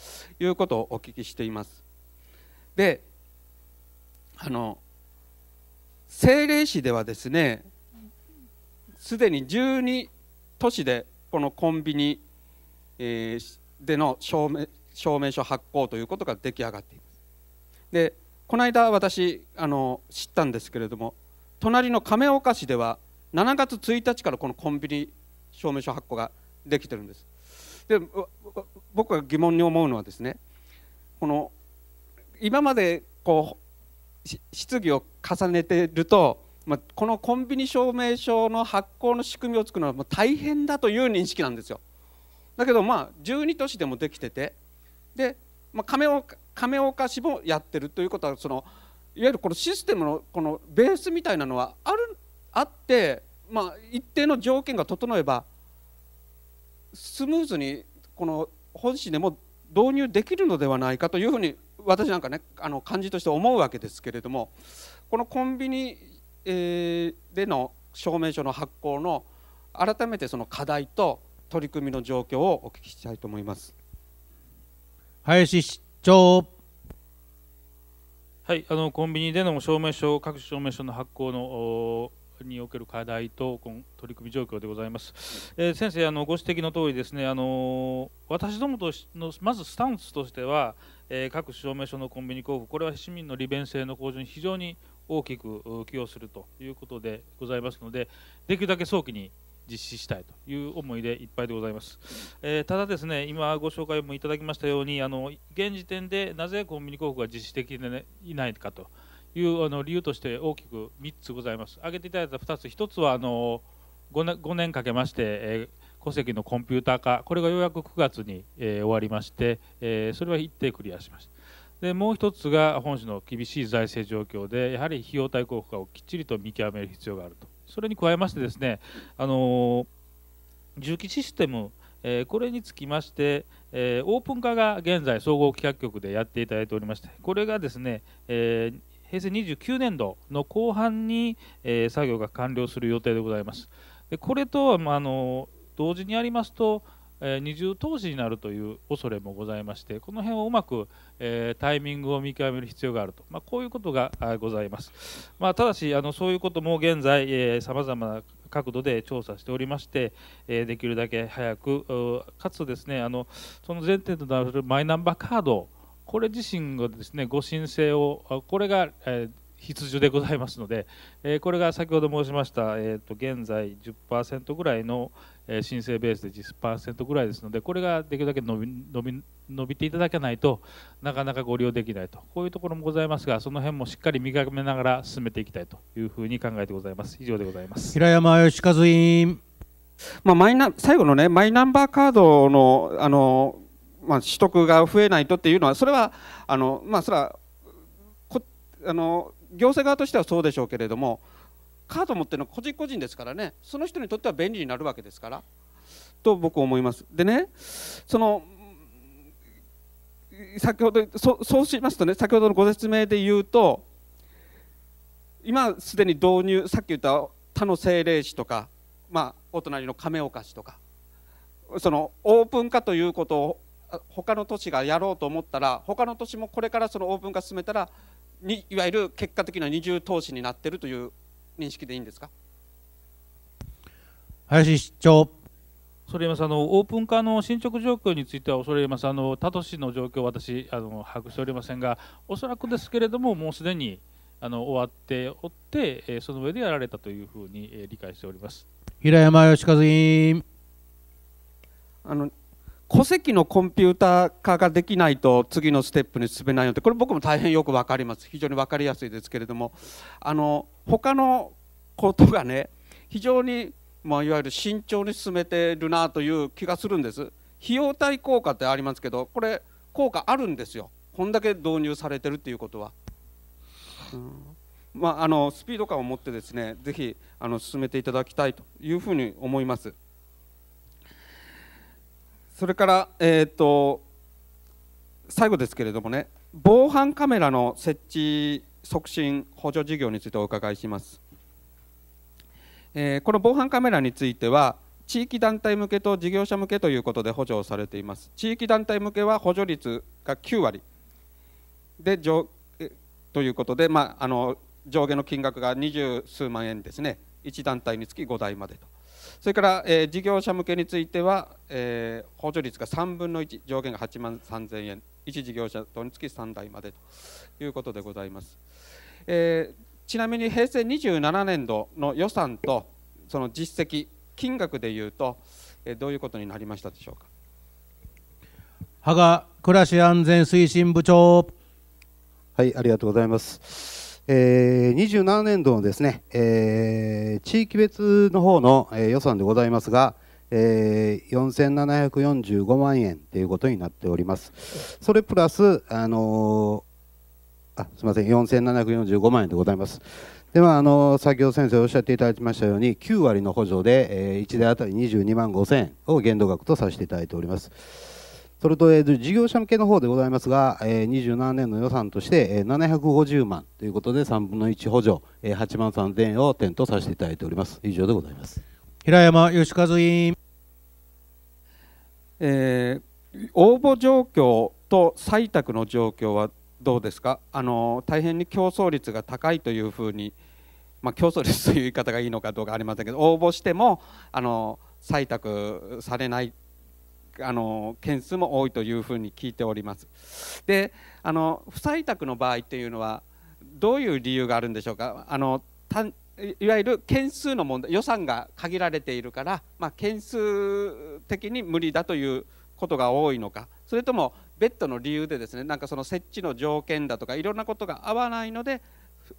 いうことをお聞きしています。であの政令市ではですねすでに12都市でこのコンビニ、えー、での証明証明書発行ということが出来上がっていますでこの間私あの知ったんですけれども隣の亀岡市では7月1日からこのコンビニ証明書発行ができてるんですで僕が疑問に思うのはですねこの今までこう質疑を重ねてると、まあ、このコンビニ証明書の発行の仕組みを作るのはもう大変だという認識なんですよ。だけどまあ12都市でもできててで、まあ、亀岡亀岡市もやってるということはそのいわゆるこのシステムのこのベースみたいなのはあるあって、まあ、一定の条件が整えばスムーズにこの本市でも導入できるのではないかというふうに私なんかねあの感じとして思うわけですけれどもこのコンビニ、えでの証明書の発行の改めてその課題と取り組みの状況をお聞きしたいと思います林市長はいあのコンビニでの証明書各種証明書の発行のにおける課題と取り組み状況でございます、えー、先生あのご指摘の通りですねあの私どもとしのまずスタンスとしては、えー、各証明書のコンビニ交付これは市民の利便性の向上に非常に大きく寄与するということでございますのでできるだけ早期に実施したいという思いでいっぱいでございます、えー、ただですね今ご紹介もいただきましたようにあの現時点でなぜコンビニ広告が実施できていないかというあの理由として大きく3つございます挙げていただいた2つ1つはあの 5, 年5年かけまして、えー、戸籍のコンピューター化これがようやく9月に、えー、終わりまして、えー、それは一定クリアしましたでもう1つが本市の厳しい財政状況でやはり費用対効果をきっちりと見極める必要があるとそれに加えましてですね、あの重機システム、えー、これにつきまして、えー、オープン化が現在総合企画局でやっていただいておりましてこれがですね、えー、平成29年度の後半に、え作業が完了する予定でございます。でこれと、まあの同時にやりますとえ二重投資になるという恐れもございましてこの辺をうまく、えタイミングを見極める必要があると、まあ、こういうことがございます、まあ、ただしあのそういうことも現在さまざまな角度で調査しておりまして、えできるだけ早くかつですねあのその前提となるマイナンバーカードこれ自身がですねご申請をこれが、えー必需でございますので、えこれが先ほど申しました、えー、と現在10%ぐらいの、え申請ベースで10%ぐらいですのでこれができるだけ伸び伸び伸びていただけないとなかなかご利用できないとこういうところもございますがその辺もしっかり見極めながら進めていきたいというふうに考えてございます以上でございます平山義和委員、まあ、マイナ最後のねマイナンバーカードのあの、まあ、取得が増えないとっていうのはそれはあの、まあ、それはあの行政側としてはそうでしょうけれどもカード持ってるのは個人個人ですからねその人にとっては便利になるわけですからと僕は思いますでねその先ほどそうしますとね先ほどのご説明で言うと今すでに導入さっき言った他の政令市とか、まあ、お隣の亀岡市とかそのオープン化ということを他の都市がやろうと思ったら他の都市もこれからそのオープン化進めたらにいわゆる結果的な二重投資になっているという認識でいいんですか林市長恐れ入ますあのオープン化の進捗状況については恐れ入りますあの他都市の状況私あの把握しておりませんがおそらくですけれどももうすでにあの終わっておって、えその上でやられたというふうに、え理解しております平山義和委員あの戸籍のコンピューター化ができないと次のステップに進めないのでこれ僕も大変よく分かります非常に分かりやすいですけれどもあの他のことがね非常に、まあ、いわゆる慎重に進めてるなという気がするんです費用対効果ってありますけどこれ効果あるんですよこんだけ導入されてるっていうことは。うんまあ、あのスピード感を持ってですねぜひあの進めていただきたいというふうに思います。それから、えーと、最後ですけれどもね防犯カメラの設置促進補助事業についてお伺いします、えー、この防犯カメラについては地域団体向けと事業者向けということで補助をされています地域団体向けは補助率が9割で上ということで、まあ、あの上下の金額が二十数万円ですね1団体につき5台までとそれから、えー、事業者向けについては、えー、補助率が3分の1、上限が8万3000円、1事業者等につき3台までということでございます。えー、ちなみに平成27年度の予算とその実績、金額でいうと、えどういうことになりましたでしょうか。羽賀暮らし安全推進部長はいありがとうございますえー、27年度のですね、えー、地域別の方の、えー、予算でございますが、えー、4745万円ということになっております。それプラス、あのー、あすみません、4745万円でございます。では、あ、あのー、先ほど先生おっしゃっていただきましたように、9割の補助で、えー、1台当たり22万5000円を限度額とさせていただいております。それと、えー、事業者向けの方でございますが、えー、27年の予算として、えー、750万ということで3分の1補助、えー、8万3千円を点とさせていただいております以上でございます平山義和委員、えー、応募状況と採択の状況はどうですかあの大変に競争率が高いというふうに、まあ、競争率という言い方がいいのかどうかありませんけど応募してもあの採択されないあの件数も多いというふうに聞いております。であの不採択の場合っていうのはどういう理由があるんでしょうかあのいわゆる件数の問題予算が限られているから、まあ、件数的に無理だということが多いのかそれとも別途の理由でですねなんかその設置の条件だとかいろんなことが合わないので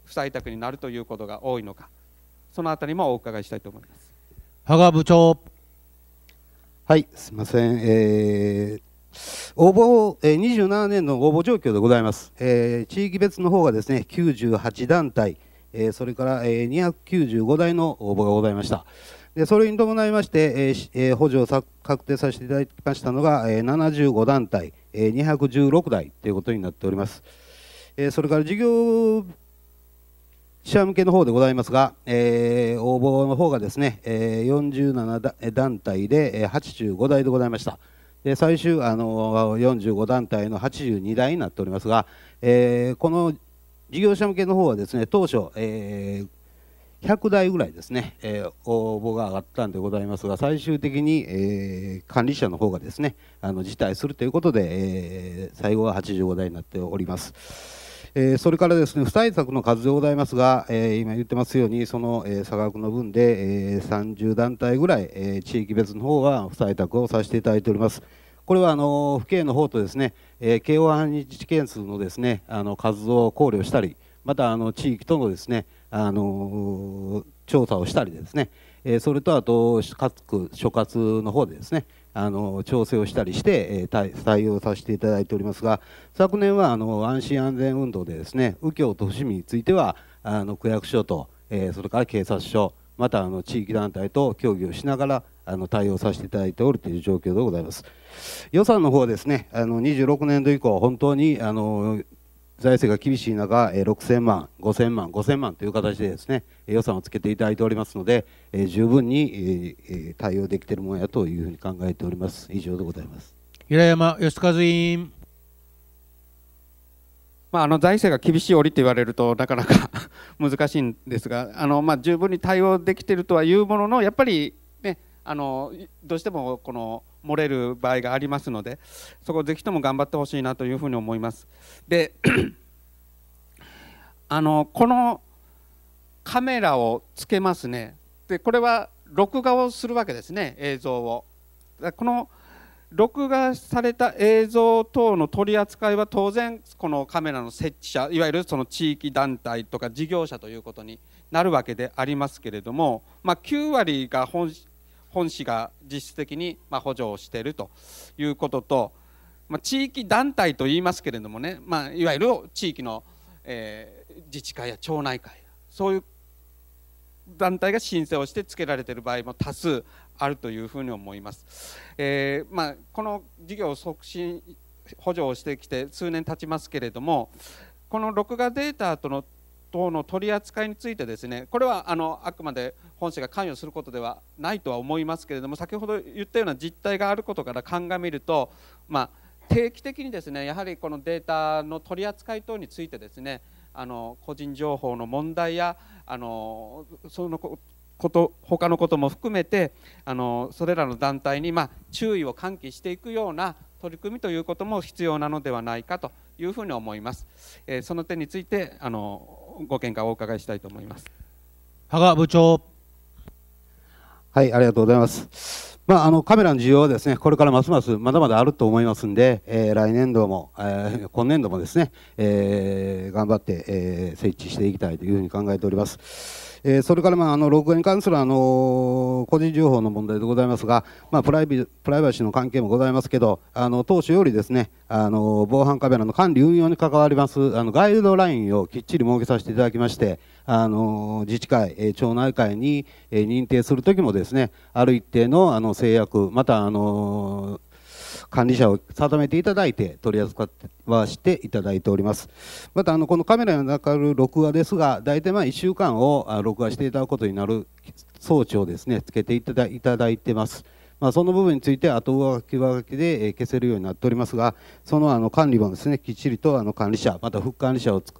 不採択になるということが多いのかそのあたりもお伺いしたいと思います。羽賀部長はい、すみません。えー、応募、27年の応募状況でございます。えー、地域別の方がですね、98団体、えー、それから、えー、295台の応募がございました。でそれに伴いまして、えーえー、補助を確定させていただきましたのが、えー、75団体、えー、216台ということになっております。えー、それから事業者向けの方でございますが、えー、応募の方がですね、えー、47団体で85台でございました。で最終あの45団体の82台になっておりますが、えー、この事業者向けの方はですね当初、えー、100台ぐらいですね、えー、応募が上がったんでございますが最終的に、えー、管理者の方がですねあの辞退するということで、え最後は85台になっております。えー、それからですね、不採択の数でございますが、えー、今言ってますように、その、えー、差額の分で、えー、30団体ぐらい、え地域別の方は不採択をさせていただいております。これはあの府警の方とですね、え慶応反日件数のですね、あの数を考慮したり、またあの地域とのですね、あの調査をしたりですね、えそれとあと各所轄の方でですね、あの調整をしたりして、えー、対応させていただいておりますが昨年はあの安心安全運動でですね右京都市民についてはあの区役所と、えー、それから警察署またあの地域団体と協議をしながらあの対応させていただいておるという状況でございます。予算の方ですね、あの26年度以降、本当にあの財政が厳しい中、え6000万、5000万、5000万という形でですね予算をつけていただいておりますので、え十分に、え対応できているものやというふうに考えております。以上でございます平山義和委員まあ、あの財政が厳しい折と言われるとなかなか 難しいんですがあの、まあ、十分に対応できているとはいうもののやっぱり、ね、あのどうしてもこの漏れる場合がありますのでそこぜひとも頑張ってほしいなというふうに思います。で あのこのカメラをつけますねでこれは録画をするわけですね映像を。この録画された映像等の取り扱いは当然このカメラの設置者いわゆるその地域団体とか事業者ということになるわけでありますけれども、まあ、9割が本本市が実質的にま補助をしているということと、ま地域団体といいますけれどもね、まあ、いわゆる地域の、え自治会や町内会そういう団体が申請をして付けられている場合も多数あるというふうに思います。えー、まあ、この事業促進補助をしてきて数年経ちますけれどもこの録画データとの等の取り扱いについてですねこれはあのあくまで本社が関与することではないとは思いますけれども先ほど言ったような実態があることから鑑みると、まあ、定期的にですねやはりこのデータの取り扱い等についてですねあの個人情報の問題やあのそのこと他のことも含めてあのそれらの団体に、まあ、注意を喚起していくような取り組みということも必要なのではないかというふうに思います。えー、その点についてあのご見解をお伺いしたいと思います羽賀部長はいありがとうございますまあ、あのカメラの需要はですねこれからますますまだまだあると思いますんで、えー、来年度も、えー、今年度もですね、えー、頑張って、えー、設置していきたいというふうに考えております。えー、それから、まあ、あの録画に関するあの個人情報の問題でございますが、まあ、プライビプライバシーの関係もございますけどあの当初よりですねあの防犯カメラの管理運用に関わりますあのガイドラインをきっちり設けさせていただきましてあの自治会、えー、町内会に、えー、認定するときもですねある一定のあの制約またあの管理者を定めていただいて取り扱ってはしていただいておりますまたあのこのカメラの中の録画ですが大体まあ1週間を録画していただくことになる装置をですねつけていただいてますまあ、その部分について後上書き上書きで消せるようになっておりますがそのあの管理もですねきっちりとあの管理者また副管理者をつ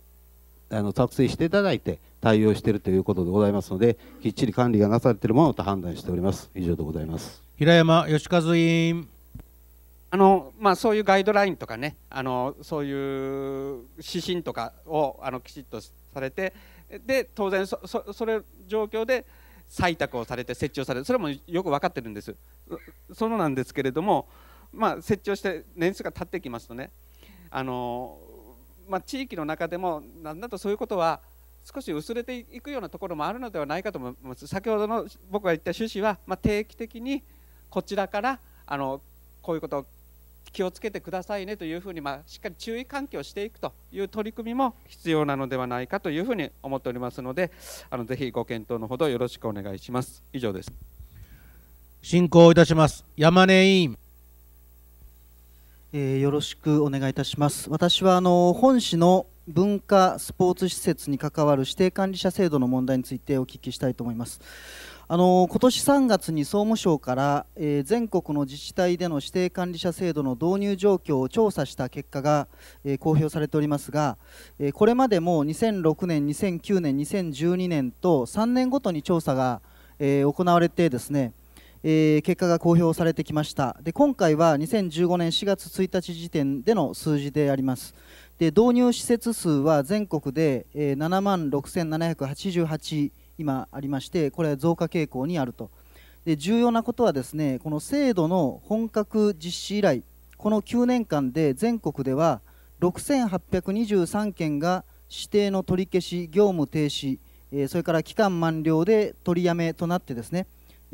あの作成していただいて対応しているということでございますのできっちり管理がなされているものと判断しております以上でございます平山義和委員あのまあ、そういうガイドラインとかねあのそういう指針とかをあのきちっとされてで当然そそそれ状況で採択をされて設置をされてそれもよく分かってるんですそのなんですけれども、まあ、設置をして年数が経ってきますとねあの、まあ、地域の中でもなんだとそういうことは少し薄れていくようなところもあるのではないかと思います先ほどの僕が言った趣旨は、まあ、定期的にこちらからあのこういうことを気をつけてくださいねというふうに、まあ、しっかり注意喚起をしていくという取り組みも必要なのではないかというふうに思っておりますのであのぜひご検討のほどよろしくお願いします以上です進行いたします山根委員えー、よろしくお願いいたします私はあの本市の文化スポーツ施設に関わる指定管理者制度の問題についてお聞きしたいと思いますあの今年3月に総務省から、えー、全国の自治体での指定管理者制度の導入状況を調査した結果が、えー、公表されておりますが、えー、これまでも2006年、2009年、2012年と3年ごとに調査が、え行われてですね、え結果が公表されてきましたで今回は2015年4月1日時点での数字でありますで導入施設数は全国で、え7万6788今ありましてこれは増加傾向にあるとで重要なことはですねこの制度の本格実施以来この9年間で全国では6823件が指定の取り消し業務停止それから期間満了で取りやめとなってですね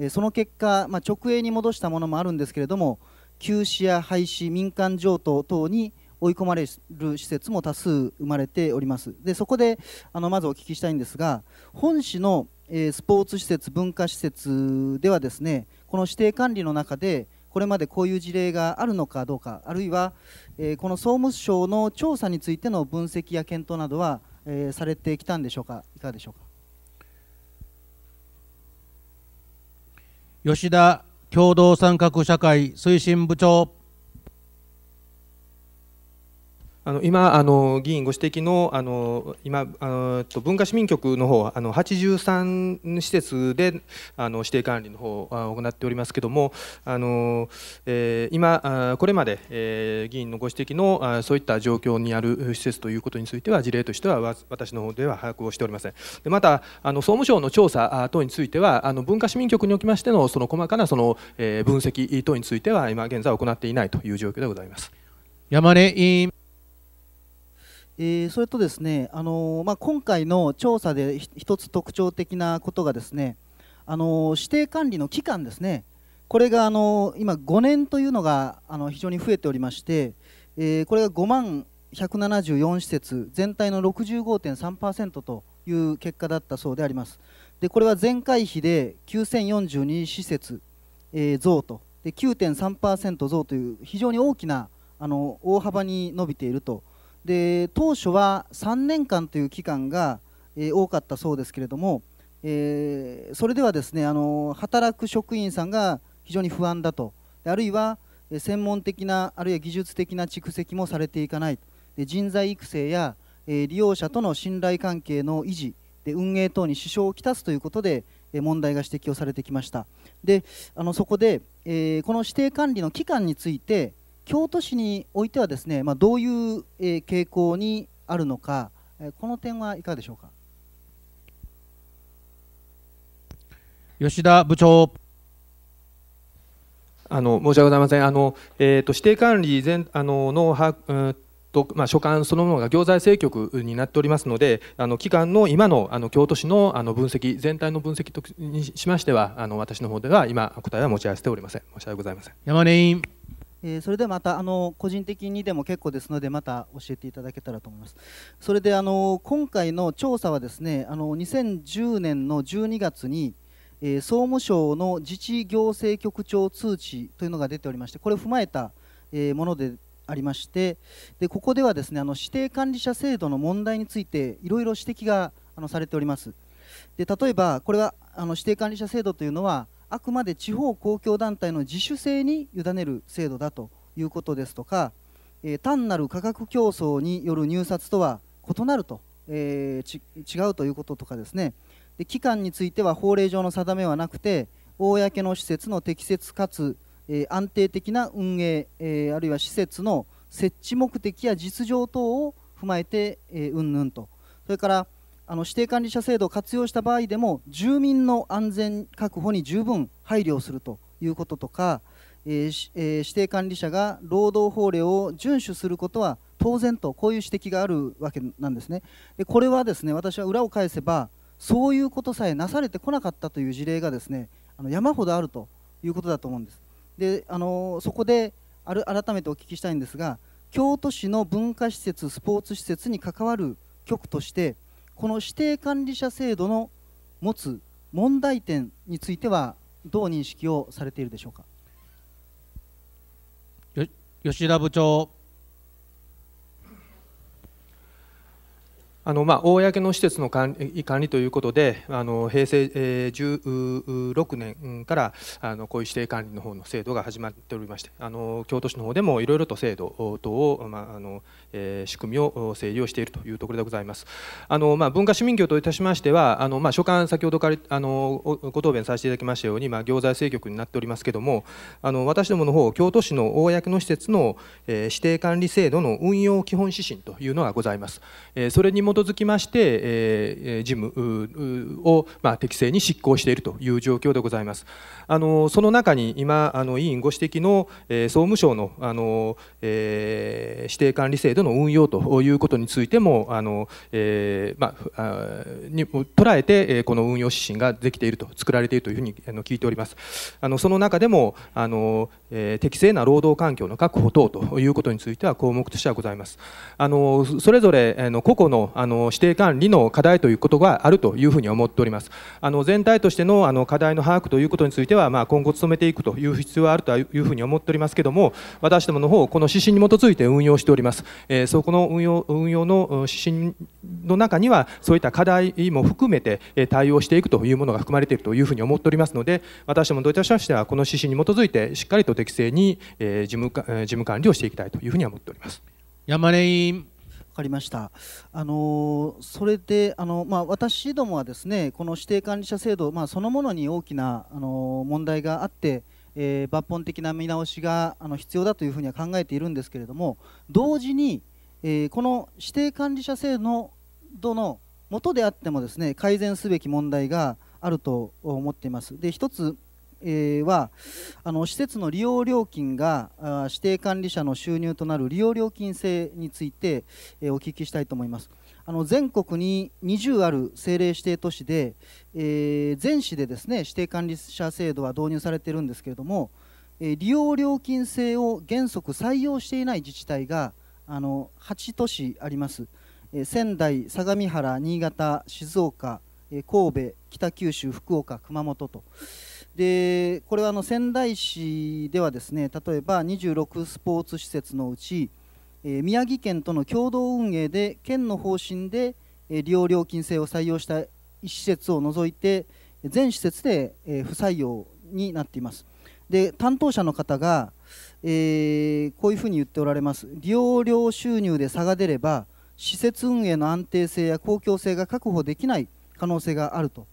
その結果、まあ、直営に戻したものもあるんですけれども休止や廃止民間譲渡等に追い込まれる施設も多数生まれておりますでそこであのまずお聞きしたいんですが本市の、えスポーツ施設文化施設ではですねこの指定管理の中でこれまでこういう事例があるのかどうかあるいは、えこの総務省の調査についての分析や検討などは、えされてきたんでしょうかいかがでしょうか吉田共同参画社会推進部長あの今あの、議員ご指摘のあの今あの、文化市民局の方あの83施設であの指定管理の方を行っておりますけれども、あのえー、今、これまで、えー、議員のご指摘のそういった状況にある施設ということについては、事例としては私の方では把握をしておりません。でまたあの、総務省の調査等については、あの文化市民局におきましてのその細かなその、えー、分析等については、今現在行っていないという状況でございます。山根委員えー、それとですね、あのー、まあ、今回の調査で一つ特徴的なことがですね、あのー、指定管理の期間ですね、これが、あの今5年というのがあの非常に増えておりまして、えこれが5万174施設全体の65.3%という結果だったそうであります。でこれは前回比で9042施設、え増とで9.3%増という非常に大きなあの大幅に伸びていると。で当初は3年間という期間が、え多かったそうですけれども、えー、それではですねあの働く職員さんが非常に不安だとあるいは専門的なあるいは技術的な蓄積もされていかないで人材育成や、え利用者との信頼関係の維持で運営等に支障をきたすということで問題が指摘をされてきましたであのそこで、えー、この指定管理の期間について京都市においてはですね、まあ、どういう、え傾向にあるのか、えこの点はいかがでしょうか吉田部長あの申し訳ございませんあの、えーと、指定管理全あのの把握、とまあ、所管そのものが行財政局になっておりますので、あの機関の今のあの京都市のあの分析、全体の分析とにしましては、あの私の方では今、答えは持ち合わせておりません。申し訳ございません山根委員えー、それでまたあの個人的にでも結構ですのでまた教えていただけたらと思いますそれであの今回の調査はですねあの2010年の12月に、えー、総務省の自治行政局長通知というのが出ておりましてこれを踏まえた、えー、ものでありましてでここではですねあの指定管理者制度の問題についていろいろ指摘があのされておりますで例えばこれはあの指定管理者制度というのはあくまで地方公共団体の自主性に委ねる制度だということですとか、えー、単なる価格競争による入札とは異なると、えー、違うということとかですねで期間については法令上の定めはなくて公の施設の適切かつ、えー、安定的な運営、えー、あるいは施設の設置目的や実情等を踏まえてうんぬんとそれからあの指定管理者制度を活用した場合でも住民の安全確保に十分配慮をするということとか、えーえー、指定管理者が労働法令を遵守することは当然とこういう指摘があるわけなんですね。でこれはですね私は裏を返せばそういうことさえなされてこなかったという事例がですねあの山ほどあるということだと思うんです。であのそこである改めてお聞きしたいんですが京都市の文化施設スポーツ施設に関わる局としてこの指定管理者制度の持つ問題点についてはどう認識をされているでしょうか吉田部長あのまあ、公の施設の管理管理ということであの平成16年からあのこういう指定管理の方の制度が始まっておりましてあの京都市の方でもいろいろと制度等を、まああのえー、仕組みを整理をしているというところでございますあの、まあ、文化市民業といたしましてはあの、まあ、所管先ほどからあのご答弁させていただきましたように、まあ、行財政局になっておりますけどもあの私どもの方京都市の公の施設の、え指定管理制度の運用基本指針というのがございます。えー、それに基づきまして、えー、事務を、まあ、適正に執行しているという状況でございます。あのその中に今あの委員ご指摘の、えー、総務省のあの、えー、指定管理制度の運用ということについてもあの、えーまあ、に捉えてえこの運用指針ができていると作られているというふうにあの聞いております。あのその中でもあの、えー、適正な労働環境の確保等ということについては項目としてはございます。あのそれぞれあの個々のあの指定管理の課題ということがあるというふうに思っております。あの全体としてのあの課題の把握ということについては、まあ、今後努めていくという必要はあるというふうに思っておりますけども、私どもの方、この指針に基づいて運用しております。えー、そこの運用運用の指針の中には、そういった課題も含めて対応していくというものが含まれているというふうに思っておりますので、私どもといたしましては、この指針に基づいてしっかりと適正に事務事務管理をしていきたいというふうに思っております。山根委員分かりました。あのそれであの、まあ、私どもはですねこの指定管理者制度、まあ、そのものに大きなあの問題があって、えー、抜本的な見直しがあの必要だというふうには考えているんですけれども同時に、えー、この指定管理者制度の元であってもですね改善すべき問題があると思っています。で一つはあの施設の利用料金が指定管理者の収入となる利用料金制についてお聞きしたいと思います。あの全国に20ある政令指定都市で、え全市でですね指定管理者制度は導入されているんですけれども、え利用料金制を原則採用していない自治体があの8都市あります、え仙台、相模原、新潟、静岡、え神戸、北九州、福岡、熊本と。でこれはあの仙台市ではですね例えば26スポーツ施設のうち、えー、宮城県との共同運営で県の方針で、えー、利用料金制を採用した施設を除いて全施設で、えー、不採用になっています。で担当者の方が、えこういうふうに言っておられます利用料収入で差が出れば施設運営の安定性や公共性が確保できない可能性があると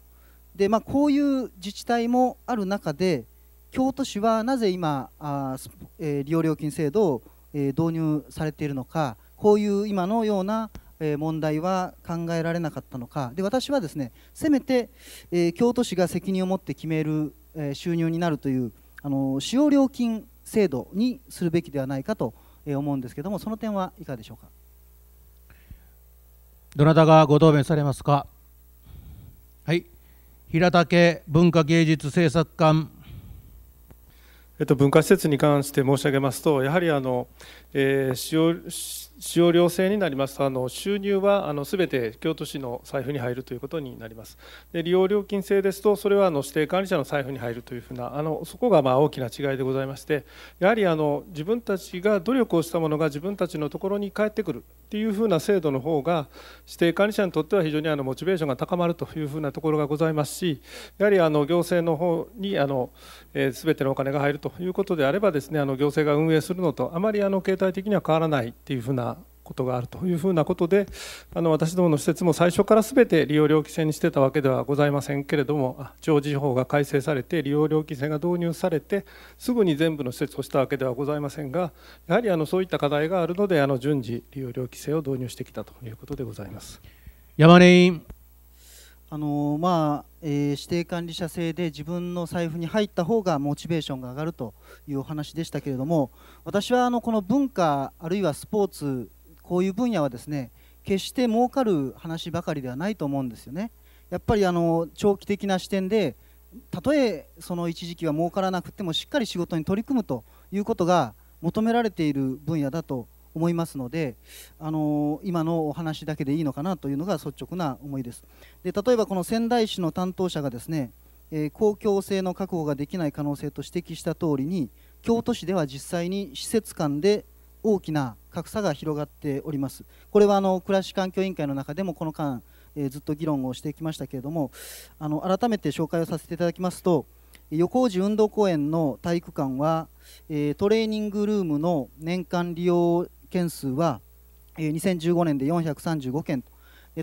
で、まあ、こういう自治体もある中で京都市はなぜ今あ、えー、利用料金制度を、えー、導入されているのかこういう今のような、えー、問題は考えられなかったのかで私はですねせめて、えー、京都市が責任を持って決める、えー、収入になるというあの使用料金制度にするべきではないかと思うんですけどもその点はいかがでしょうかどなたがご答弁されますかはい平竹文化芸術政策館えっと、文化施設に関して申し上げますと、やはりあの、えー、使用し使用料制になりますとあの収入はあの全て京都市の財布に入るということになりますで利用料金制ですとそれはあの指定管理者の財布に入るというふうなあのそこがまあ大きな違いでございましてやはりあの自分たちが努力をしたものが自分たちのところに返ってくるっていうふうな制度の方が指定管理者にとっては非常にあのモチベーションが高まるというふうなところがございますしやはりあの行政の方にあの、えー、全てのお金が入るということであればですねあの行政が運営するのとあまりあの形態的には変わらないっていうふうなことがあるというふうなことであの私どもの施設も最初から全て利用料金制にしてたわけではございませんけれども地方法が改正されて利用料金制が導入されてすぐに全部の施設をしたわけではございませんがやはりあのそういった課題があるのであの順次利用料金制を導入してきたということでございます。山根委員あのまあえー、指定管理者制で自分の財布に入った方がモチベーションが上がるというお話でしたけれども私はあのこの文化あるいはスポーツこういう分野はですね決して儲かる話ばかりではないと思うんですよね。やっぱりあの長期的な視点でたとえその一時期は儲からなくてもしっかり仕事に取り組むということが求められている分野だと思いますので、あの今のお話だけでいいのかなというのが率直な思いです。で例えばこの仙台市の担当者がですね、えー、公共性の確保ができない可能性と指摘した通りに京都市では実際に施設間で大きな格差が広がっております。これはあの暮らし環境委員会の中でもこの間、えずっと議論をしてきましたけれどもあの改めて紹介をさせていただきますと横尾寺運動公園の体育館は、えトレーニングルームの年間利用件数は、え2015年で435件と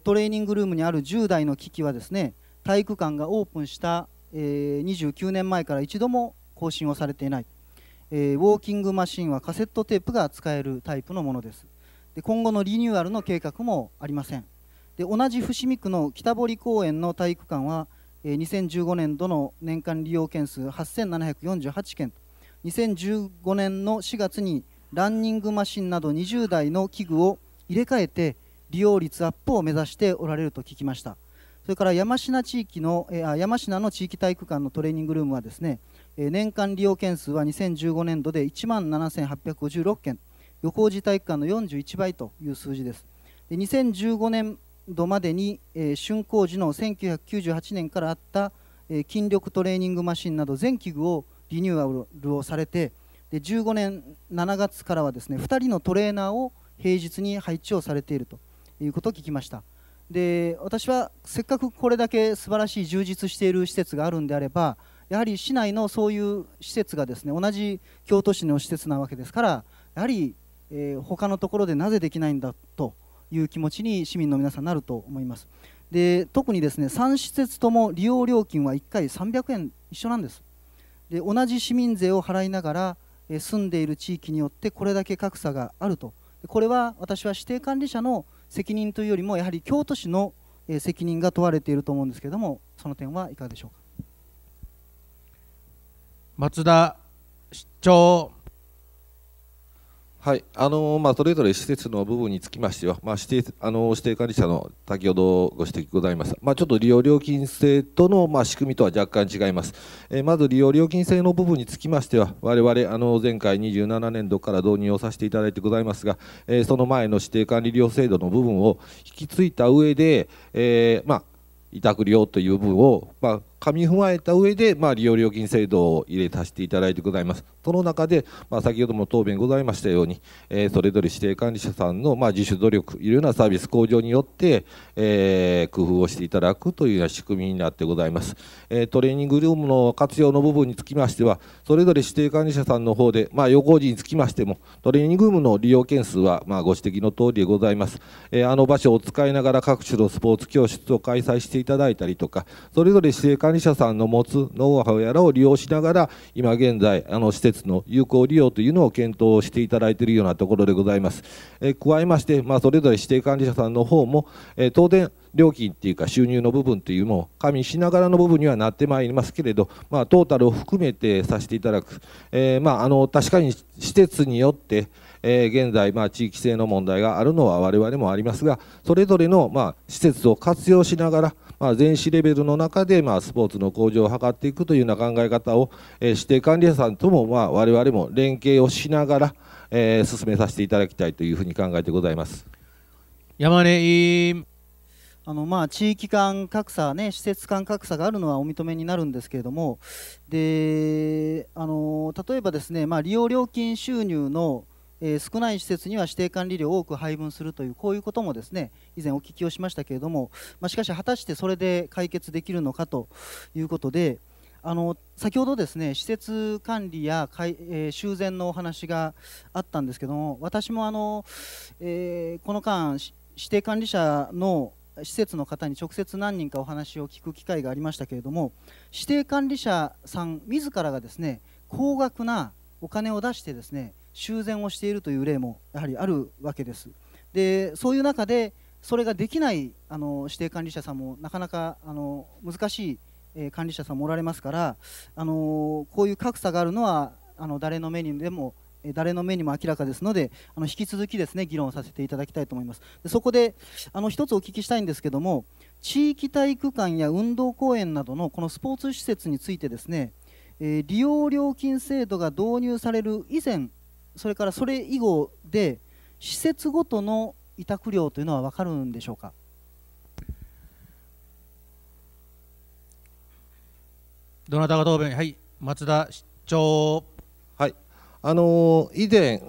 トレーニングルームにある10台の機器はですね体育館がオープンした、え29年前から一度も更新をされていないえー、ウォーキングマシンはカセットテープが使えるタイプのものですで今後のリニューアルの計画もありませんで同じ伏見区の北堀公園の体育館は、えー、2015年度の年間利用件数8748件2015年の4月にランニングマシンなど20台の器具を入れ替えて利用率アップを目指しておられると聞きましたそれから山科地域の、えー、山科の地域体育館のトレーニングルームはですね年間利用件数は2015年度で1万7856件旅行時体育館の41倍という数字です2015年度までに、春ー、竣工時の1998年からあった、筋力トレーニングマシンなど全器具をリニューアルをされて15年7月からはですね2人のトレーナーを平日に配置をされているということを聞きましたで私はせっかくこれだけ素晴らしい充実している施設があるんであればやはり市内のそういう施設がですね同じ京都市の施設なわけですからやはり、えー、他のところでなぜできないんだという気持ちに市民の皆さんなると思いますで特にですね3施設とも利用料金は1回300円一緒なんですで同じ市民税を払いながら、えー、住んでいる地域によってこれだけ格差があるとこれは私は指定管理者の責任というよりもやはり京都市の責任が問われていると思うんですけれどもその点はいかがでしょうか松田市長。はいあのまあ、それぞれ施設の部分につきましては、まあ、指定あの指定管理者の先ほどご指摘ございました、まあ、ちょっと利用料金制との、まあ、仕組みとは若干違います、えー、まず利用料金制の部分につきましては、我々あの前回27年度から導入をさせていただいてございますが、えー、その前の指定管理料制度の部分を引き継いだ上で、えー、まあ、委託料という部分を、まあ加み踏まえた上で、まあ、利用料金制度を入れさせていただいてございます。その中で、まあ、先ほども答弁ございましたように、えー、それぞれ指定管理者さんの、まあ、自主努力、いろいろなサービス向上によって、えー、工夫をしていただくというような仕組みになってございます。えー、トレーニングルームの活用の部分につきましては、それぞれ指定管理者さんの方で、まあ、予行時につきましても、トレーニングルームの利用件数は、まあ、ご指摘の通りでございます。えー、あの場所を使いながら各種のスポーツ教室を開催していただいたりとか、それぞれ指定管理管理者さんの持つノウハウやらを利用しながら今現在あの施設の有効利用というのを検討していただいているようなところでございます、え加えまして、まあ、それぞれ指定管理者さんの方も、え当然料金っていうか収入の部分というのを加味しながらの部分にはなってまいりますけれど、まあ、トータルを含めてさせていただく、えー、まあ、あの確かに施設によって、えー、現在、まあ、地域性の問題があるのは我々もありますがそれぞれの、ま施設を活用しながらまあ、全市レベルの中で、まあ、スポーツの向上を図っていくというような考え方を、えー、指定管理者さんとも、まあ、我々も連携をしながら、えー、進めさせていただきたいというふうに考えてございます。山根あのまあ地域間格差、ね、施設間格差があるのはお認めになるんですけれどもであの例えばですね、まあ、利用料金収入のえー、少ない施設には指定管理料を多く配分するというこういうこともですね以前お聞きをしましたけれども、まあ、しかし果たしてそれで解決できるのかということであの先ほどですね施設管理やかい、えー、修繕のお話があったんですけども私もあの、えー、この間指定管理者の施設の方に直接何人かお話を聞く機会がありましたけれども指定管理者さん自らがですね高額なお金を出してですね修繕をしているという例もやはりあるわけです。でそういう中でそれができないあの指定管理者さんもなかなかあの難しい、え管理者さんもおられますからあのこういう格差があるのはあの誰の目にでも誰の目にも明らかですのであの引き続きですね議論させていただきたいと思いますでそこであの一つお聞きしたいんですけども地域体育館や運動公園などのこのスポーツ施設についてですね、え利用料金制度が導入される以前それからそれ以後で施設ごとの委託料というのは分かるんでしょうかどなたが答弁、はい、松田市長。はい、あの以前、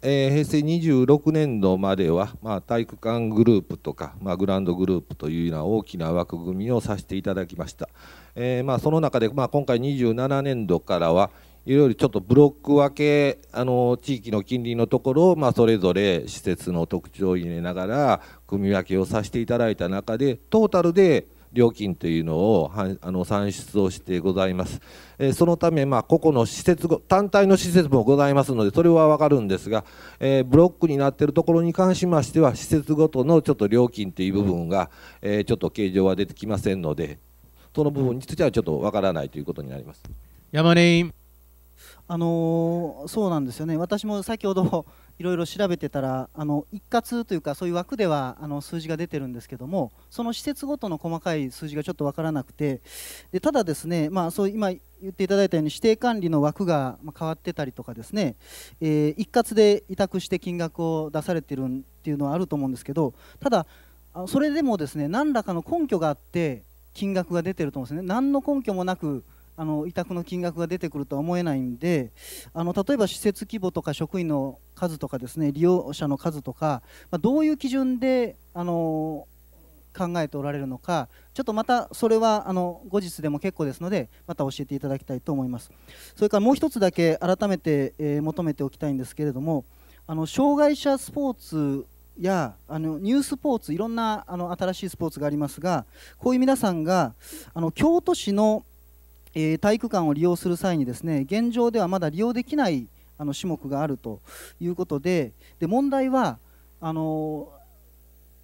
えー、平成26年度までは、まあ、体育館グループとか、まあ、グランドグループというような大きな枠組みをさせていただきました、えーまあ、その中で、まあ、今回27年度からはいろいろちょっとブロック分けあの地域の近隣のところを、まあ、それぞれ施設の特徴を入れながら組み分けをさせていただいた中でトータルで料金というのをあの算出をしてございます、えー、そのため、まあ、個々の施設単体の施設もございますのでそれは分かるんですが、えー、ブロックになっているところに関しましては施設ごとのちょっと料金という部分が、えー、ちょっと形状は出てきませんのでその部分についてはちょっと分からないということになります。山根あのそうなんですよね私も先ほど いろいろ調べてたらあの一括というかそういう枠ではあの数字が出てるんですけどもその施設ごとの細かい数字がちょっと分からなくてでただですね、まあ、そう今言っていただいたように指定管理の枠が変わってたりとかですね、えー、一括で委託して金額を出されてるっていうのはあると思うんですけどただそれでもですね何らかの根拠があって金額が出てると思うんですね何の根拠もなくあの委託の金額が出てくるとは思えないんであの例えば施設規模とか職員の数とかですね利用者の数とか、まあ、どういう基準であの考えておられるのかちょっとまたそれはあの後日でも結構ですのでまた教えていただきたいと思いますそれからもう1つだけ改めて、えー、求めておきたいんですけれどもあの障害者スポーツやあのニュースポーツいろんなあの新しいスポーツがありますがこういう皆さんがあの京都市のえー、体育館を利用する際にですね現状ではまだ利用できないあの種目があるということでで問題はあの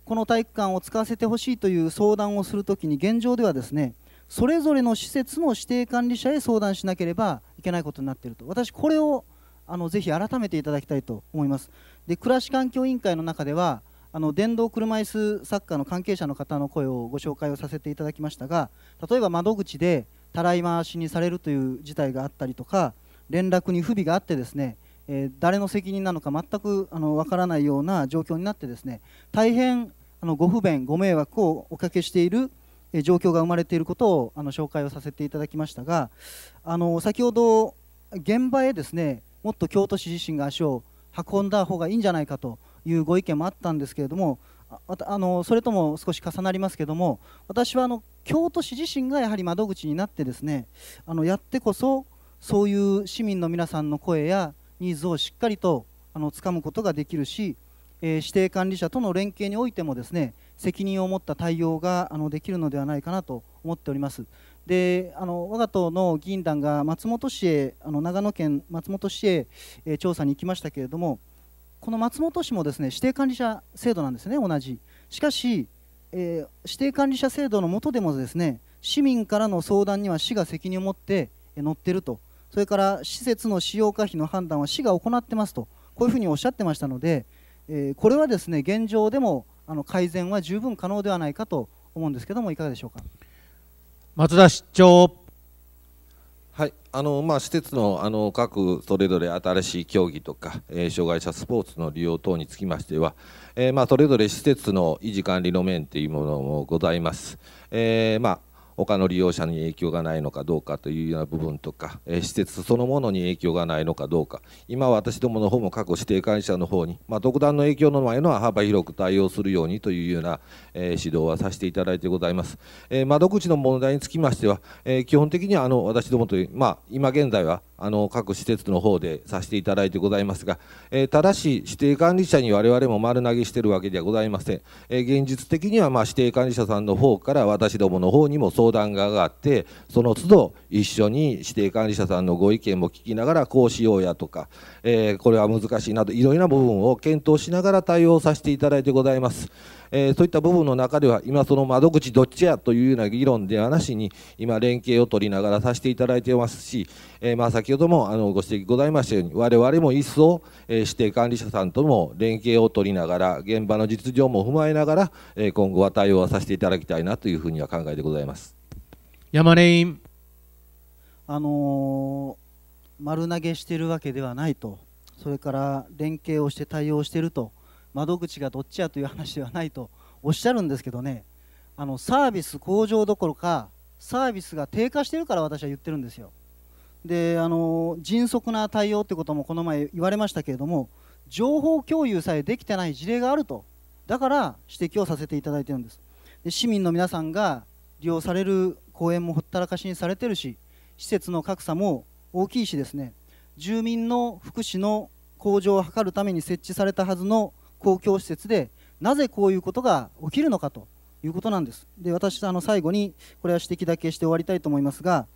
この体育館を使わせてほしいという相談をするときに現状ではですねそれぞれの施設の指定管理者へ相談しなければいけないことになっていると私これをあのぜひ改めていただきたいと思いますで暮らし環境委員会の中ではあの電動車椅子サッカーの関係者の方の声をご紹介をさせていただきましたが例えば窓口でたらい回しにされるという事態があったりとか連絡に不備があってですね、えー、誰の責任なのか全くあの分からないような状況になってですね大変あのご不便ご迷惑をおかけしている状況が生まれていることをあの紹介をさせていただきましたがあの先ほど現場へですねもっと京都市自身が足を運んだ方がいいんじゃないかというご意見もあったんですけれどもあのそれとも少し重なりますけども私はあの京都市自身がやはり窓口になってですねあのやってこそそういう市民の皆さんの声やニーズをしっかりとあの掴むことができるし、えー、指定管理者との連携においてもですね責任を持った対応があのできるのではないかなと思っております。であの我が党の議員団が松本市へあの長野県松本市へ、えー、調査に行きましたけれどもこの松本市もですね指定管理者制度なんですね、同じ。しかし、えー、指定管理者制度の下でもですね市民からの相談には市が責任を持って乗っていると、それから施設の使用可否の判断は市が行ってますと、こういうふうにおっしゃってましたので、えー、これはですね現状でもあの改善は十分可能ではないかと思うんですけども、いかがでしょうか。松田市長はい、あのまあ、施設のあの各それぞれ新しい競技とか、えー、障害者スポーツの利用等につきましては、えー、まあ、それぞれ施設の維持管理の面というものもございます。えー、まあ他の利用者に影響がないのかどうかというような部分とか、え施設そのものに影響がないのかどうか、今私どもの方も各指定会社の方に、まあ、独断の影響の前のは幅広く対応するようにというような、え指導はさせていただいてございます。え窓口の問題につきましては、え基本的にはあの私どもという、まあ、今現在はあの各施設の方でさせていただいてございますが、えただし指定管理者に我々も丸投げしているわけではございません。え現実的にはま指定管理者さんの方から私どもの方にも相相談が上がってその都度一緒に指定管理者さんのご意見も聞きながらこうしようやとか、えー、これは難しいなどいろいろな部分を検討しながら対応させていただいてございます。えー、そういった部分の中では今その窓口どっちやというような議論ではなしに今連携を取りながらさせていただいてますし、えー、まあ先ほどもあのご指摘ございましたように我々も一層、えー、指定管理者さんとも連携を取りながら現場の実情も踏まえながら、えー、今後は対応はさせていただきたいなというふうには考えてございます。山根委員あのー、丸投げしてるわけではないと、それから連携をして対応していると。窓口がどっちやという話ではないとおっしゃるんですけどねあのサービス向上どころかサービスが低下してるから私は言ってるんですよであの迅速な対応ってこともこの前言われましたけれども情報共有さえできてない事例があるとだから指摘をさせていただいてるんですで市民の皆さんが利用される公園もほったらかしにされてるし施設の格差も大きいしですね住民の福祉の向上を図るために設置されたはずの公共施設でなぜこういうことが起きるのかということなんです。で私あの最後にこれは指摘だけして終わりたいと思いますが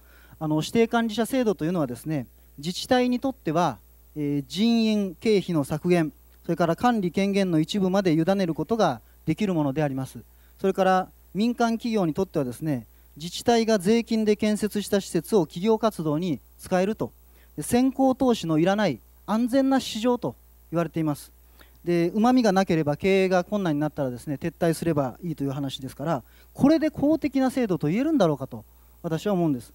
あの指定管理者制度というのはですね自治体にとっては、えー、人員経費の削減それから管理権限の一部まで委ねることができるものでありますそれから民間企業にとってはですね自治体が税金で建設した施設を企業活動に使えると先行投資のいらない安全な市場と言われていますでうまみがなければ経営が困難になったらですね撤退すればいいという話ですからこれで公的な制度と言えるんだろうかと私は思うんです。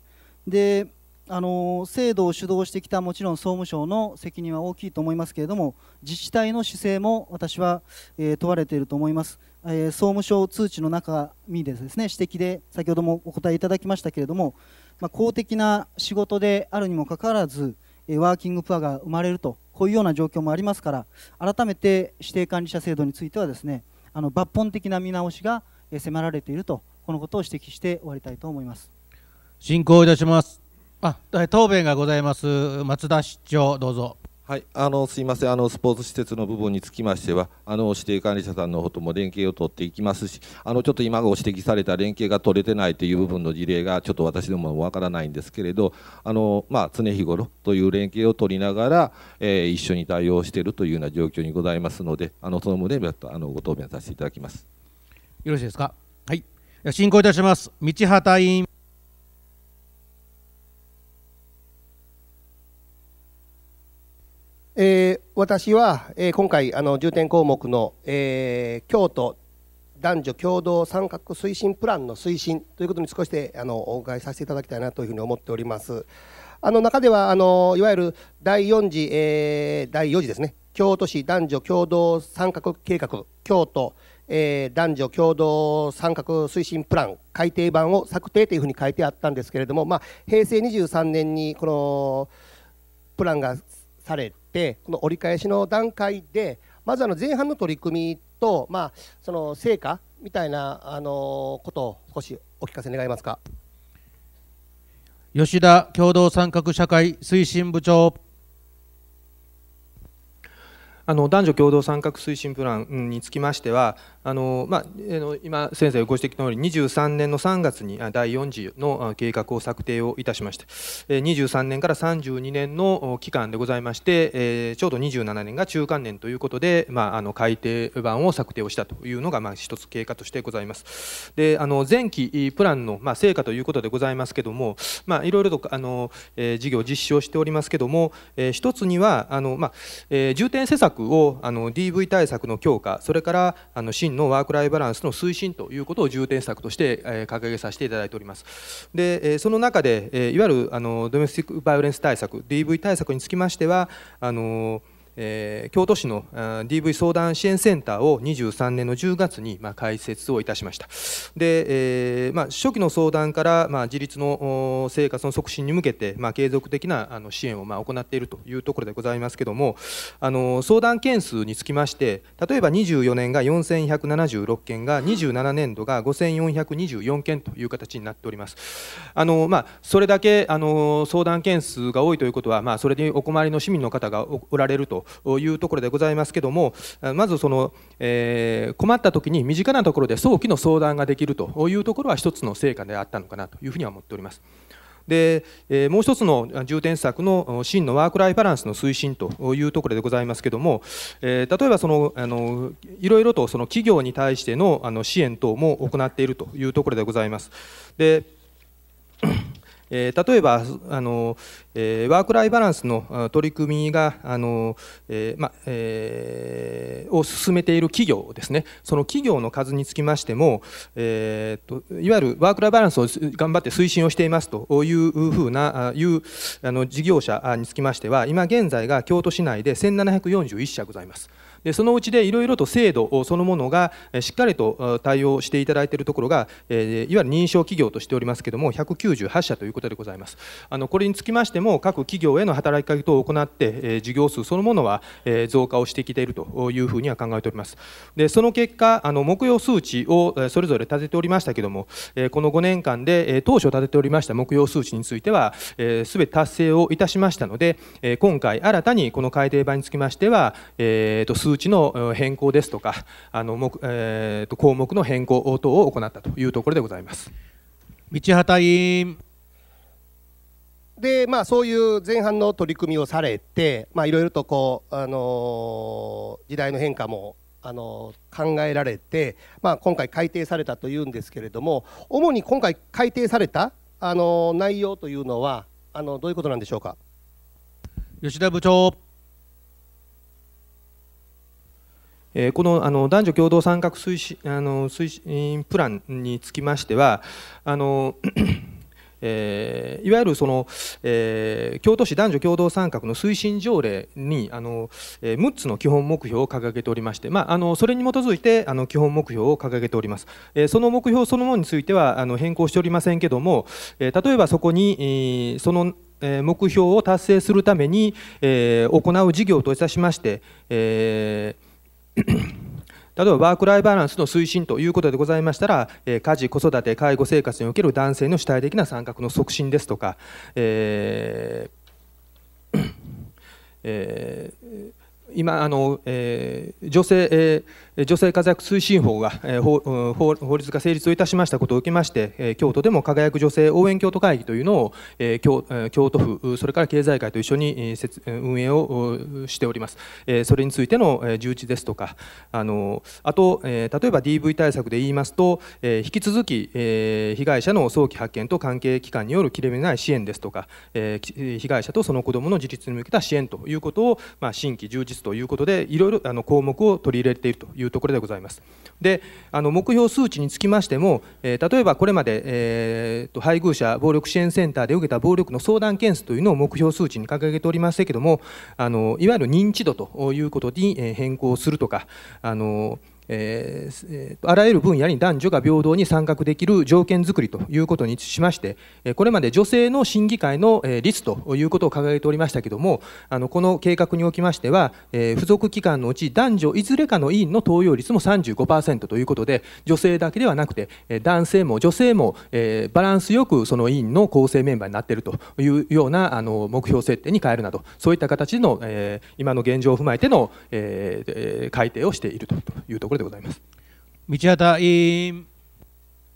であの制度を主導してきたもちろん総務省の責任は大きいと思いますけれども自治体の姿勢も私は、え問われていると思います、え総務省通知の中身でですね指摘で先ほどもお答えいただきましたけれども、まあ、公的な仕事であるにもかかわらず、えワーキングプアが生まれるとこういうような状況もありますから改めて指定管理者制度についてはですねあの抜本的な見直しが迫られているとこのことを指摘して終わりたいと思います進行いたしますあ答弁がございます松田市長どうぞはい、あのすみませんあの、スポーツ施設の部分につきましては、あの指定管理者さんの方とも連携を取っていきますし、あのちょっと今ご指摘された連携が取れてないという部分の事例が、ちょっと私どももわからないんですけれど、あのまあ、常日頃という連携を取りながら、えー、一緒に対応しているというような状況にございますので、あのその旨、あのご答弁させていただきますよろしいですか。はい進行いたします道畑委員えー、私は、えー、今回あの重点項目の、えー、京都男女共同参画推進プランの推進ということに少しであのお伺いさせていただきたいなというふうに思っております。あの中ではあのいわゆる第4次、えー、第4次ですね京都市男女共同参画計画京都、えー、男女共同参画推進プラン改定版を策定というふうに書いてあったんですけれども、まあ、平成23年にこのプランがされててこの折り返しの段階でまずあの前半の取り組みと、まあ、その成果みたいなあのことを少しお聞かせ願いますか吉田共同参画社会推進部長あの男女共同参画推進プランにつきましてはあのまあ、今、先生ご指摘のように、23年の3月に第4次の計画を策定をいたしまして、23年から32年の期間でございまして、ちょうど27年が中間年ということで、まあ、あの改定版を策定をしたというのが、まあ、一つ経過としてございます。であの前期プランの、まあ、成果ということでございますけれども、まあ、いろいろとあの、事業実施をしておりますけれども、一つにはあの、まあ重点施策をあの DV 対策の強化、それからあの新身のワーク・ライフ・バランスの推進ということを重点策として掲げさせていただいております。でその中でいわゆるあのドメスティック・バイオレンス対策 DV 対策につきましてはあの京都市の DV 相談支援センターを23年の10月に、開設をいたしましたで、まあ、初期の相談から、自立の生活の促進に向けて、継続的な支援を、行っているというところでございますけどもあの相談件数につきまして例えば24年が4176件が27年度が5424件という形になっておりますあの、まあ、それだけあの相談件数が多いということは、まあ、それでお困りの市民の方がおられるとというところでございますけどもまずその、えー、困った時に身近なところで早期の相談ができるというところは一つの成果であったのかなというふうには思っております。で、えもう一つの重点策の真のワーク・ライフ・バランスの推進というところでございますけども、え例えばそのあのいろいろとその企業に対してのあの支援等も行っているというところでございます。でえ例えばあの、えワーク・ライバランスの取り組みがあの、えーまえー、を進めている企業ですねその企業の数につきましても、えーと、といわゆるワーク・ライバランスを頑張って推進をしていますというふうないうあの事業者につきましては今現在が京都市内で1741社ございます。でそのうちでいろいろと制度そのものがしっかりと対応していただいているところが、えいわゆる認証企業としておりますけども、198社ということでございます。あのこれにつきましても、各企業への働きかけ等を行って、え事業数そのものは、え増加をしてきているというふうには考えております。でその結果、あの目標数値をそれぞれ立てておりましたけども、えこの5年間で、え当初立てておりました目標数値については、す、え、べ、て達成をいたしましたので、え今回、新たにこの改定版につきましては、えー、と数数値の変更ですとかあの、えー、と項目の変更等を行ったというところでございます。道畑委員でまあ、そういう前半の取り組みをされて、まあ、いろいろとこう、あの時代の変化も、あの考えられて、まあ、今回改定されたというんですけれども主に今回改定された、あの内容というのはあのどういうことなんでしょうか吉田部長。このあの男女共同参画推進あの推進プランにつきましてはあのえー、いわゆるその、えー、京都市男女共同参画の推進条例にあの、えー、6つの基本目標を掲げておりまして、まあ、あのそれに基づいてあの基本目標を掲げております、えー、その目標そのものについてはあの変更しておりませんけども、え例えばそこに、えその目標を達成するために、え行う事業といたしまして、えー 例えばワーク・ライバランスの推進ということでございましたら、え家事、子育て、介護生活における男性の主体的な参画の促進ですとか、えー えー、今あの、えー、女性、えー女性活躍推進法が法律が成立をいたしましたことを受けまして、京都でも輝く女性応援京都会議というのを京都府、それから経済界と一緒に運営をしております。それについての重置ですとか、あのあと、例えば DV 対策で言いますと、引き続き被害者の早期発見と関係機関による切れ目ない支援ですとか、被害者とその子どもの自立に向けた支援ということを、まあ、新規充実ということで、いろいろあの項目を取り入れているといういうところでございます。であの目標数値につきましても、えー、例えばこれまで、えーと、配偶者暴力支援センターで受けた暴力の相談件数というのを目標数値に掲げておりましたけどもあのいわゆる認知度ということに変更するとかあのえー、あらゆる分野に男女が平等に参画できる条件づくりということにしましてこれまで女性の審議会の率ということを掲げておりましたけれどもあのこの計画におきましては、えー、付属機関のうち男女いずれかの委員の登用率も35%ということで女性だけではなくて男性も女性も、えー、バランスよくその委員の構成メンバーになっているというようなあの目標設定に変えるなどそういった形の、えー、今の現状を踏まえての、えー、改定をしているというところころでございます道端委員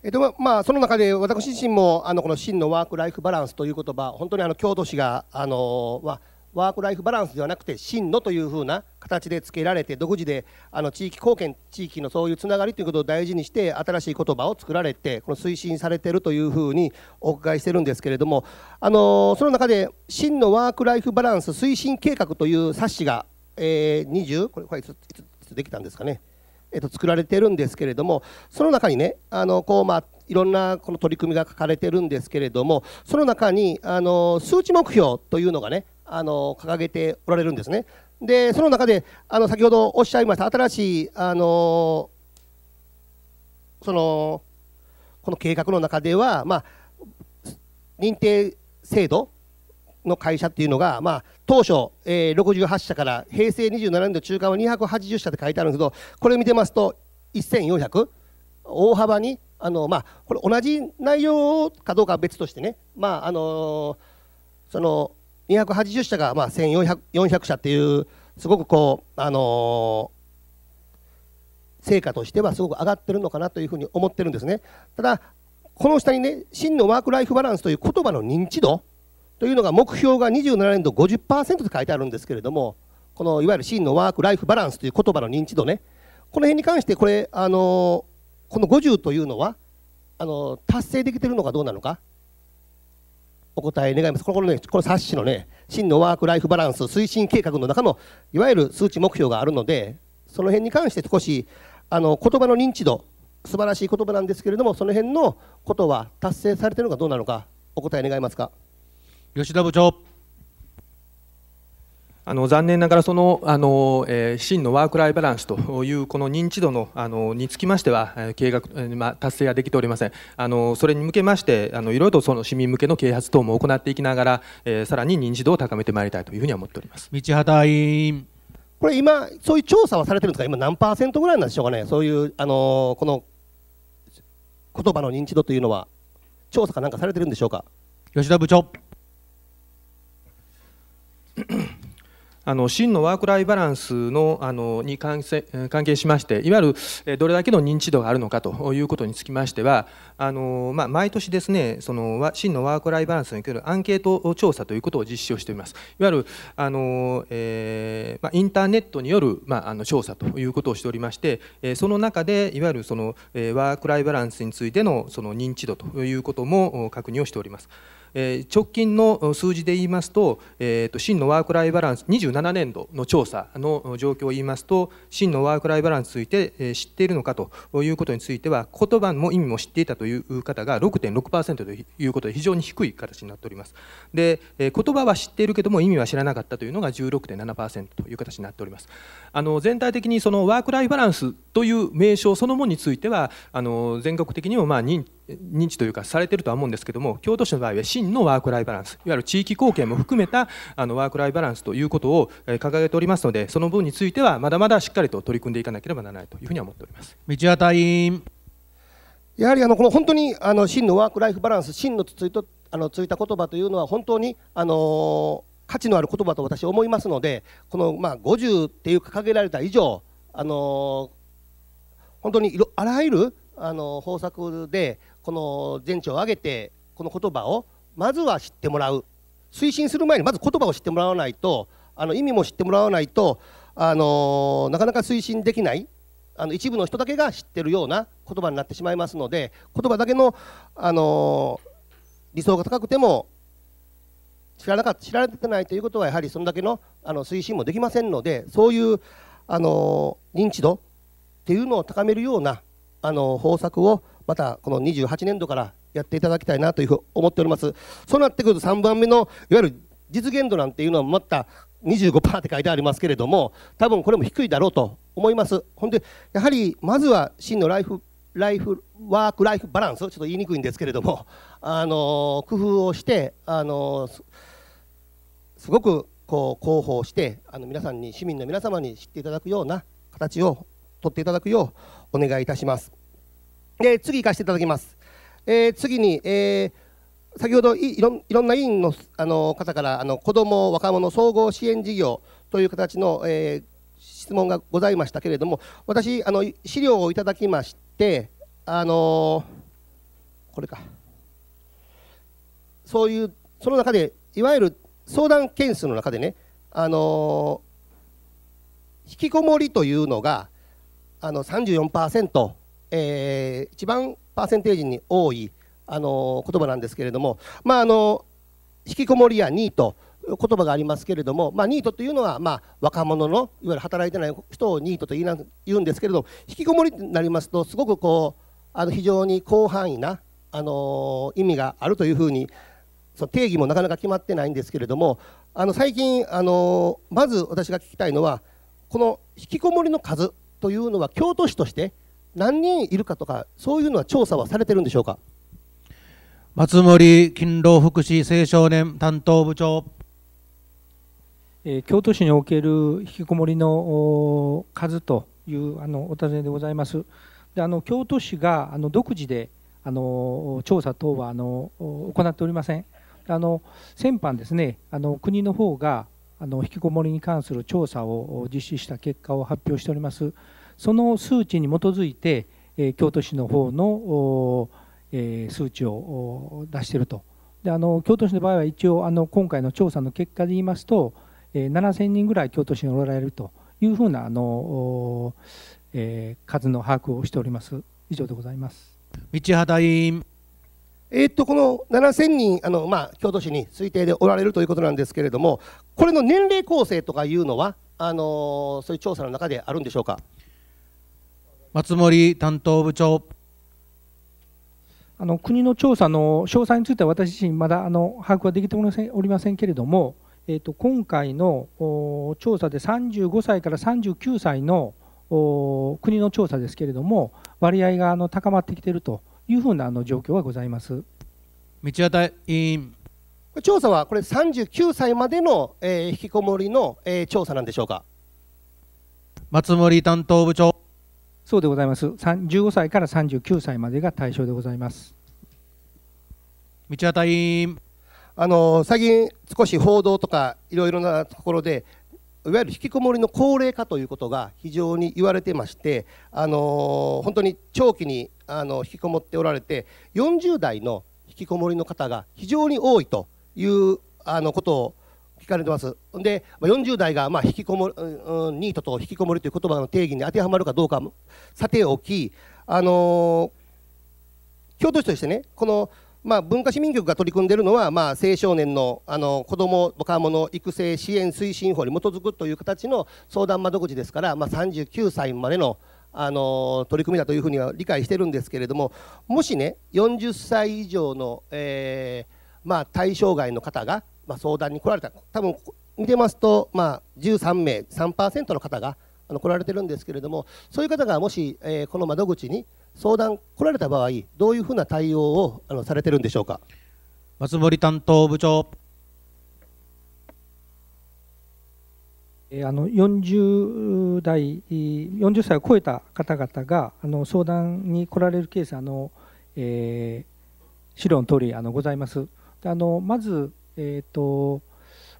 えっとまあ、その中で私自身もあのこの真のワーク・ライフ・バランスという言葉本当にあの郷土史があの、まあ、ワーク・ライフ・バランスではなくて真のというふうな形で付けられて独自であの地域貢献地域のそういうつながりということを大事にして新しい言葉を作られてこの推進されているというふうにお伺いしてるんですけれどもあのその中で真のワーク・ライフ・バランス推進計画という冊子が、えー、20これこれいついつできたんですかね。えー、と作られてるんですけれどもその中にねあのこう、まあ、いろんなこの取り組みが書かれてるんですけれどもその中にあの数値目標というのがねあの掲げておられるんですね。でその中であの先ほどおっしゃいました新しいあのそのこの計画の中では、まあ、認定制度の会社っていうのが、まあ、当初、えー、68社から平成27年度中間は280社って書いてあるんですけどこれ見てますと1400大幅にあの、まあ、これ同じ内容かどうかは別としてね、まああのー、その280社が、まあ、1400社っていうすごくこう、あのー、成果としてはすごく上がってるのかなというふうに思ってるんですね。ただこの下にね真のワーク・ライフ・バランスという言葉の認知度というのが目標が27年度50%と書いてあるんですけれどもこのいわゆる真のワーク・ライフ・バランスという言葉の認知度ねこの辺に関してこれあのこの50というのはあの達成できているのかどうなのかお答え願いますこの,、ね、この冊子のね真のワーク・ライフ・バランス推進計画の中のいわゆる数値目標があるのでその辺に関して少しあの言葉の認知度素晴らしい言葉なんですけれどもその辺のことは達成されているのかどうなのかお答え願いますか。吉田部長。あの残念ながらそのあの、えー、真のワーク・ライバランスというこの認知度のあのにつきましては、計画、まあ、達成はできておりませんあのそれに向けましてあのいろいろとその市民向けの啓発等も行っていきながら、えー、さらに認知度を高めてまいりたいというふうに思っております道端委員これ今そういう調査はされてるんですか今何パーセントぐらいなんでしょうかねそういうあのこの言葉の認知度というのは調査かなんかされてるんでしょうか吉田部長 あの真のワーク・ライフ・バランスのあのに関関係しましていわゆるどれだけの認知度があるのかということにつきましてはあの、まあ、毎年ですねその真のワーク・ライフ・バランスにおけるアンケート調査ということを実施をしておりますいわゆるあの、えーまあ、インターネットによる、まあ、あの調査ということをしておりまして、えその中でいわゆるそのワーク・ライフ・バランスについてのその認知度ということも確認をしております。直近の数字で言いますと,、真のワーク・ライバランス27年度の調査の状況を言いますと真のワーク・ライバランスについて、知っているのかということについては言葉も意味も知っていたという方が6.6%ということで非常に低い形になっておりますで、言葉は知っているけども意味は知らなかったというのが16.7%という形になっておりますあの全体的にそのワーク・ライバランスという名称そのものについてはあの全国的にもまあ認知認知というかされてるとは思うんですけども京都市の場合は真のワーク・ライフ・バランスいわゆる地域貢献も含めたあのワーク・ライフ・バランスということを掲げておりますのでその分についてはまだまだしっかりと取り組んでいかなければならないというふうに思っております道端委員やはりあのこの本当にあの真のワーク・ライフ・バランス真のついとあのついた言葉というのは本当にあの価値のある言葉と私は思いますのでこのまあ50っていう掲げられた以上あの本当にあらゆるあの方策でこの全長を挙げてこの言葉をまずは知ってもらう推進する前にまず言葉を知ってもらわないとあの意味も知ってもらわないとあのなかなか推進できないあの一部の人だけが知ってるような言葉になってしまいますので言葉だけのあの理想が高くても知らなか知られてないということはやはりそれだけのあの推進もできませんのでそういうあの認知度っていうのを高めるようなあの方策をまたこの28年度からやっていただきたいなというふうに思っておりますそうなってくると3番目のいわゆる実現度なんていうのはまた25%って書いてありますけれども多分これも低いだろうと思いますほんでやはりまずは真のライフライフワーク・ライフバランスちょっと言いにくいんですけれどもあの工夫をして、あのすごくこう広報してあの皆さんに市民の皆様に知っていただくような形を取っていただくようお願いいたします。で次行かせていただきます。えー、次に、えー、先ほどいろいろんな委員のあの方からあの子ども若者総合支援事業という形の、えー、質問がございましたけれども私あの資料をいただきましてあのこれかそういうその中でいわゆる相談件数の中でねあの引きこもりというのがあの34%。えー、一番パーセンテージに多い、あの言葉なんですけれども、まあ、あの引きこもりやニート言葉がありますけれども、まあ、ニートというのは、まあ、若者のいわゆる働いてない人をニートと言いな言うんですけれども引きこもりになりますとすごくこうあの非常に広範囲な、あの意味があるというふうにその定義もなかなか決まってないんですけれどもあの最近、あのまず私が聞きたいのはこの引きこもりの数というのは京都市として何人いるかとか、そういうのは調査はされてるんでしょうか。松森勤労福祉青少年担当部長。京都市における引きこもりの数というあのお尋ねでございます。であの京都市があの独自であの調査等はあの行っておりません。あの先般ですねあの国の方があの引きこもりに関する調査を実施した結果を発表しております。その数値に基づいて、え京都市の方の、え数値を出しているとであの京都市の場合は一応あの今回の調査の結果で言いますと、え7000人ぐらい京都市におられるというふうなあの、えー、数の把握をしております以上でございます道畑委員えっとこの7000人あの、まあ、京都市に推定でおられるということなんですけれどもこれの年齢構成とかいうのはあのそういう調査の中であるんでしょうか。松森担当部長あの国の調査の詳細については私自身まだあの把握はできておりませんけれども、えーと、今回の調査で35歳から39歳の国の調査ですけれども割合があの高まってきているというふうなあの状況はございます道端委員調査はこれ39歳までの、えー、引きこもりの、えー、調査なんでしょうか松森担当部長そうでございます。15歳から39歳までが対象でございます。道端委員。あの最近少し報道とかいろいろなところでいわゆる引きこもりの高齢化ということが非常に言われてまして、あの本当に長期にあの引きこもっておられて40代の引きこもりの方が非常に多いというあのことをかれてますで40代がまあ引きこもる、うん、ニートと引きこもりという言葉の定義に当てはまるかどうかさておき、あのー、京都市としてねこの、まあ、文化市民局が取り組んでいるのは、まあ、青少年のあの子ども若者育成支援推進法に基づくという形の相談窓口ですから、まあ、39歳までのあの取り組みだというふうには理解してるんですけれどももしね40歳以上の、えーまあ、対象外の方がまあ、相談に来られた多分見てますと、まあ、13名3%の方があの来られてるんですけれどもそういう方がもし、えー、この窓口に相談来られた場合どういうふうな対応をあのされてるんでしょうか松森担当部長あの40代40歳を超えた方々があの相談に来られるケースあの、えー、資料の通りありございます。あのまずえー、と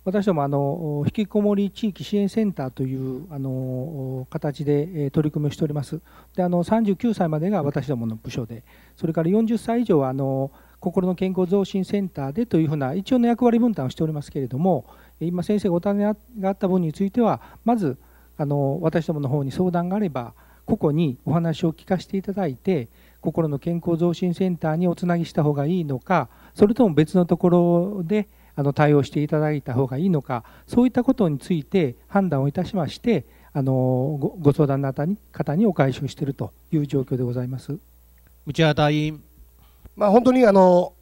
私どもあの引きこもり地域支援センターというあの形で取り組みをしております。であの39歳までが私どもの部署で、それから40歳以上はあの心の健康増進センターでというふうな一応の役割分担をしておりますけれども、今先生がお尋ねがあった分についてはまずあの私どもの方に相談があれば個々にお話を聞かせていただいて。心の健康増進センターにおつなぎした方がいいのかそれとも別のところであの対応していただいた方がいいのかそういったことについて判断をいたしましてあのご相談の方にお返しをしているという状況でございます内原隊員、まあ、本当にあの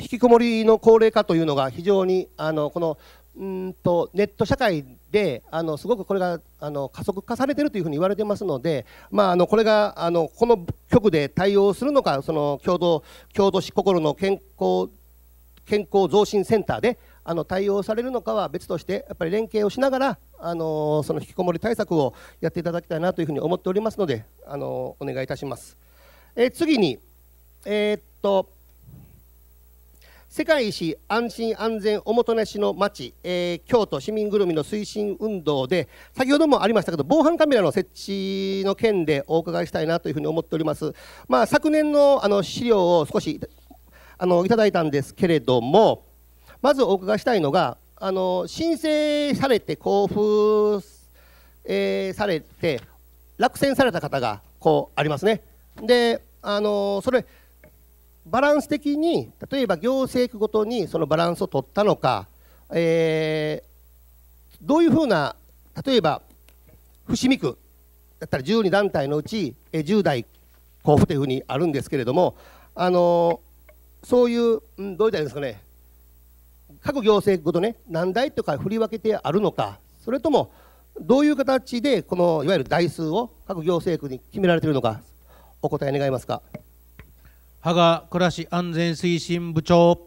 引きこもりの高齢化というのが非常にあのこのうんとネット社会であのすごくこれがあの加速化されているというふうに言われてますので、まあ、あのこれがあのこの局で対応するのかその共同共同し心の健康健康増進センターであの対応されるのかは別としてやっぱり連携をしながらあのその引きこもり対策をやっていただきたいなというふうに思っておりますのであのお願いいたします。え次に、えー、っと世界一安心安全おもてなしの街、えー、京都市民ぐるみの推進運動で先ほどもありましたけど防犯カメラの設置の件でお伺いしたいなというふうに思っております、まあ、昨年のあの資料を少しあのいただいたんですけれどもまずお伺いしたいのがあの申請されて交付、えー、されて落選された方がこうありますね。であのそれバランス的に例えば行政区ごとにそのバランスを取ったのか、えー、どういうふうな例えば伏見区だったら12団体のうち10代交付というふうにあるんですけれどもあのそういう、うん、どういったらいいですかね各行政ごとね何台とか振り分けてあるのかそれともどういう形でこのいわゆる台数を各行政区に決められているのかお答え願いますか羽賀暮らし安全推進部長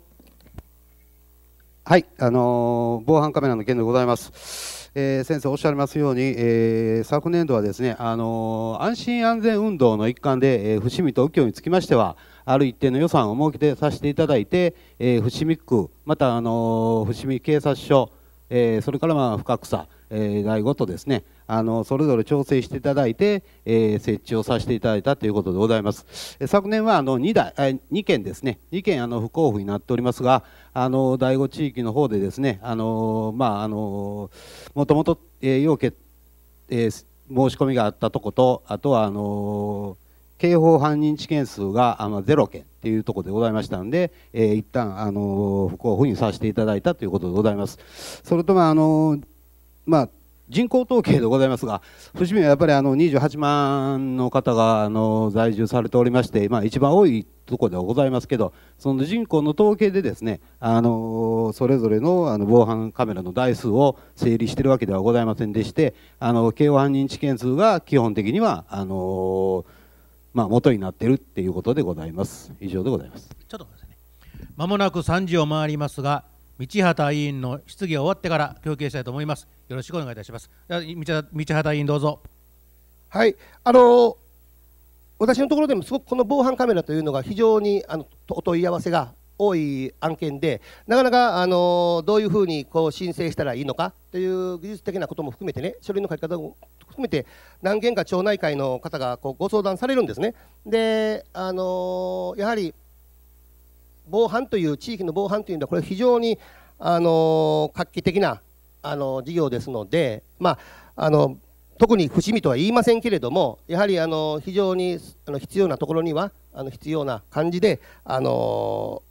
はいあのー、防犯カメラの件でございます、えー、先生おっしゃいますように、えー、昨年度はですね、あの安心安全運動の一環で、え伏見東京につきましてはある一定の予算を設けてさせていただいて、え伏見区また、あの伏見警察署、えそれからまあ深草、え大ごとですねあのそれぞれ調整していただいて、えー、設置をさせていただいたということでございます。昨年はあの 2, 台2件ですね、2件あの不交付になっておりますが、あの第5地域の方でですね、あのまああのもともと、え要件、えー、申し込みがあったとこと、あとはあのー刑法犯人知見数があの0件というところでございましたので、えー、一旦あの不交付にさせていただいたということでございます。それともあの、まあ人口統計でございますが、伏見はやっぱりあの28万の方があの在住されておりまして、まあ、一番多いところではございますけど、その人口の統計でですね、あのそれぞれのあの防犯カメラの台数を整理しているわけではございませんでして、あの刑法犯人知見数が基本的にはあのーまあ、元になってるっていうことでございます以上でございますちょっとですねまもなく3時を回りますが道畑委員の質疑が終わってから休憩したいと思いますよろしくお願いいたします道畑委員どうぞはいあのー私のところでもすごくこの防犯カメラというのが非常にあのお問い合わせが多い案件でなかなかあのどういうふうにこう申請したらいいのかという技術的なことも含めてね書類の書き方も含めて何件か町内会の方がこうご相談されるんですね。であのやはり防犯という地域の防犯というのはこれ非常にあの画期的なあの事業ですので、まあ、あの特に伏見とは言いませんけれどもやはりあの非常にあの必要なところにはあの必要な感じであの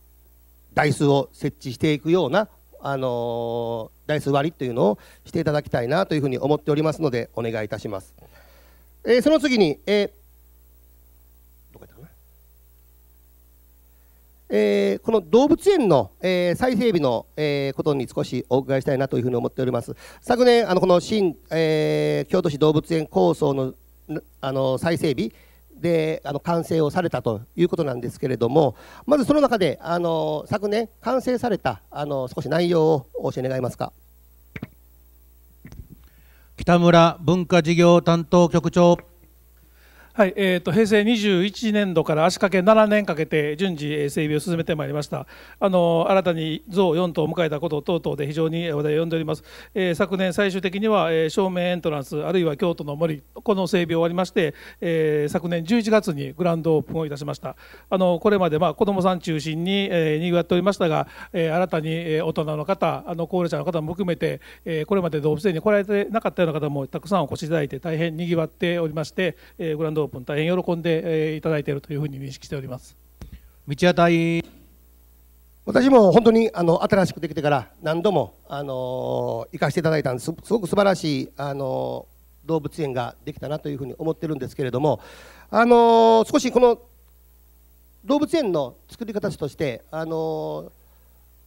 台数を設置していくような、あの台数割りというのをしていただきたいなというふうに思っておりますのでお願いいたします。えー、その次に、えー、どこったえー、この動物園の、えー、再整備の、えー、ことに少しお伺いしたいなというふうに思っております。昨年あのこの新、えー、京都市動物園構想のあの再整備であの完成をされたということなんですけれどもまずその中であの昨年完成されたあの少し内容を教え願いますか北村文化事業担当局長はい、えっ、ー、と平成21年度から足掛け7年かけて順次整備を進めてまいりました。あの新たに増4頭を迎えたこと等々で非常に話題を呼んでおります。えー、昨年最終的には、えー、正面エントランスあるいは京都の森この整備を終わりまして、えー、昨年11月にグランドオープンをいたしました。あのこれまでまあ子どもさん中心に、えー、にぎわっておりましたが、えー、新たに、え大人の方あの高齢者の方も含めて、えー、これまで動物園に来られてなかったような方もたくさんお越しいただいて大変にぎわっておりまして、えー、グランドオープン、大変喜んでいただいているというふうに認識しております道谷隊私も本当にあの新しくできてから何度も、あの行かせていただいたんですすごく素晴らしい、あの動物園ができたなというふうに思ってるんですけれども、あの少しこの動物園の作り方として、あの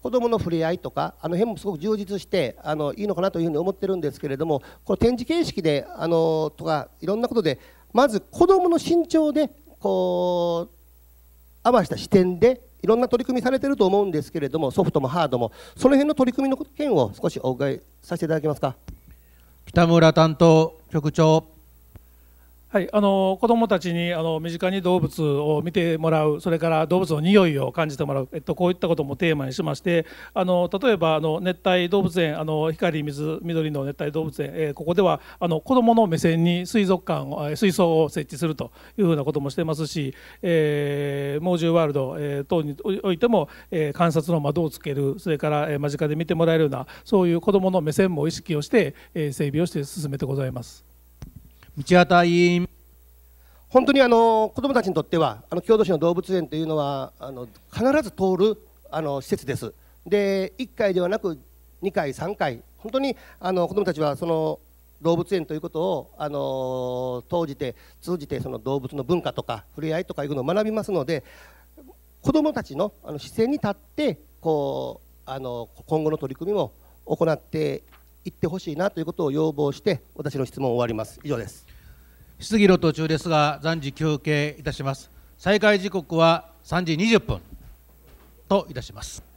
子どもの触れ合いとかあの辺もすごく充実してあのいいのかなというふうに思ってるんですけれどもこの展示形式であのとかいろんなことでまず子どもの身長でこう余した視点でいろんな取り組みされてると思うんですけれどもソフトもハードもその辺の取り組みの件を少しお伺いさせていただけますか北村担当局長はい、あの子どもたちにあの身近に動物を見てもらうそれから動物の匂いを感じてもらう、えっと、こういったこともテーマにしましてあの例えばあの熱帯動物園あの光水緑の熱帯動物園、えー、ここではあの子どもの目線に水族館を水槽を設置するというふうなこともしてますし、えー、猛獣ワールド、えー、等においても、えー、観察の窓をつけるそれから、え間近で見てもらえるようなそういう子どもの目線も意識をして、えー、整備をして進めてございます。道端委員本当にあの子どもたちにとってはあの郷土市の動物園というのはあの必ず通るあの施設ですで1回ではなく2回3回本当にあの子どもたちはその動物園ということを、あのー、じて通じてその動物の文化とか触れ合いとかいうのを学びますので子どもたちのあの視線に立ってこう、あの今後の取り組みも行って行ってほしいなということを要望して私の質問を終わります以上です質疑の途中ですが暫時休憩いたします再開時刻は3時20分といたします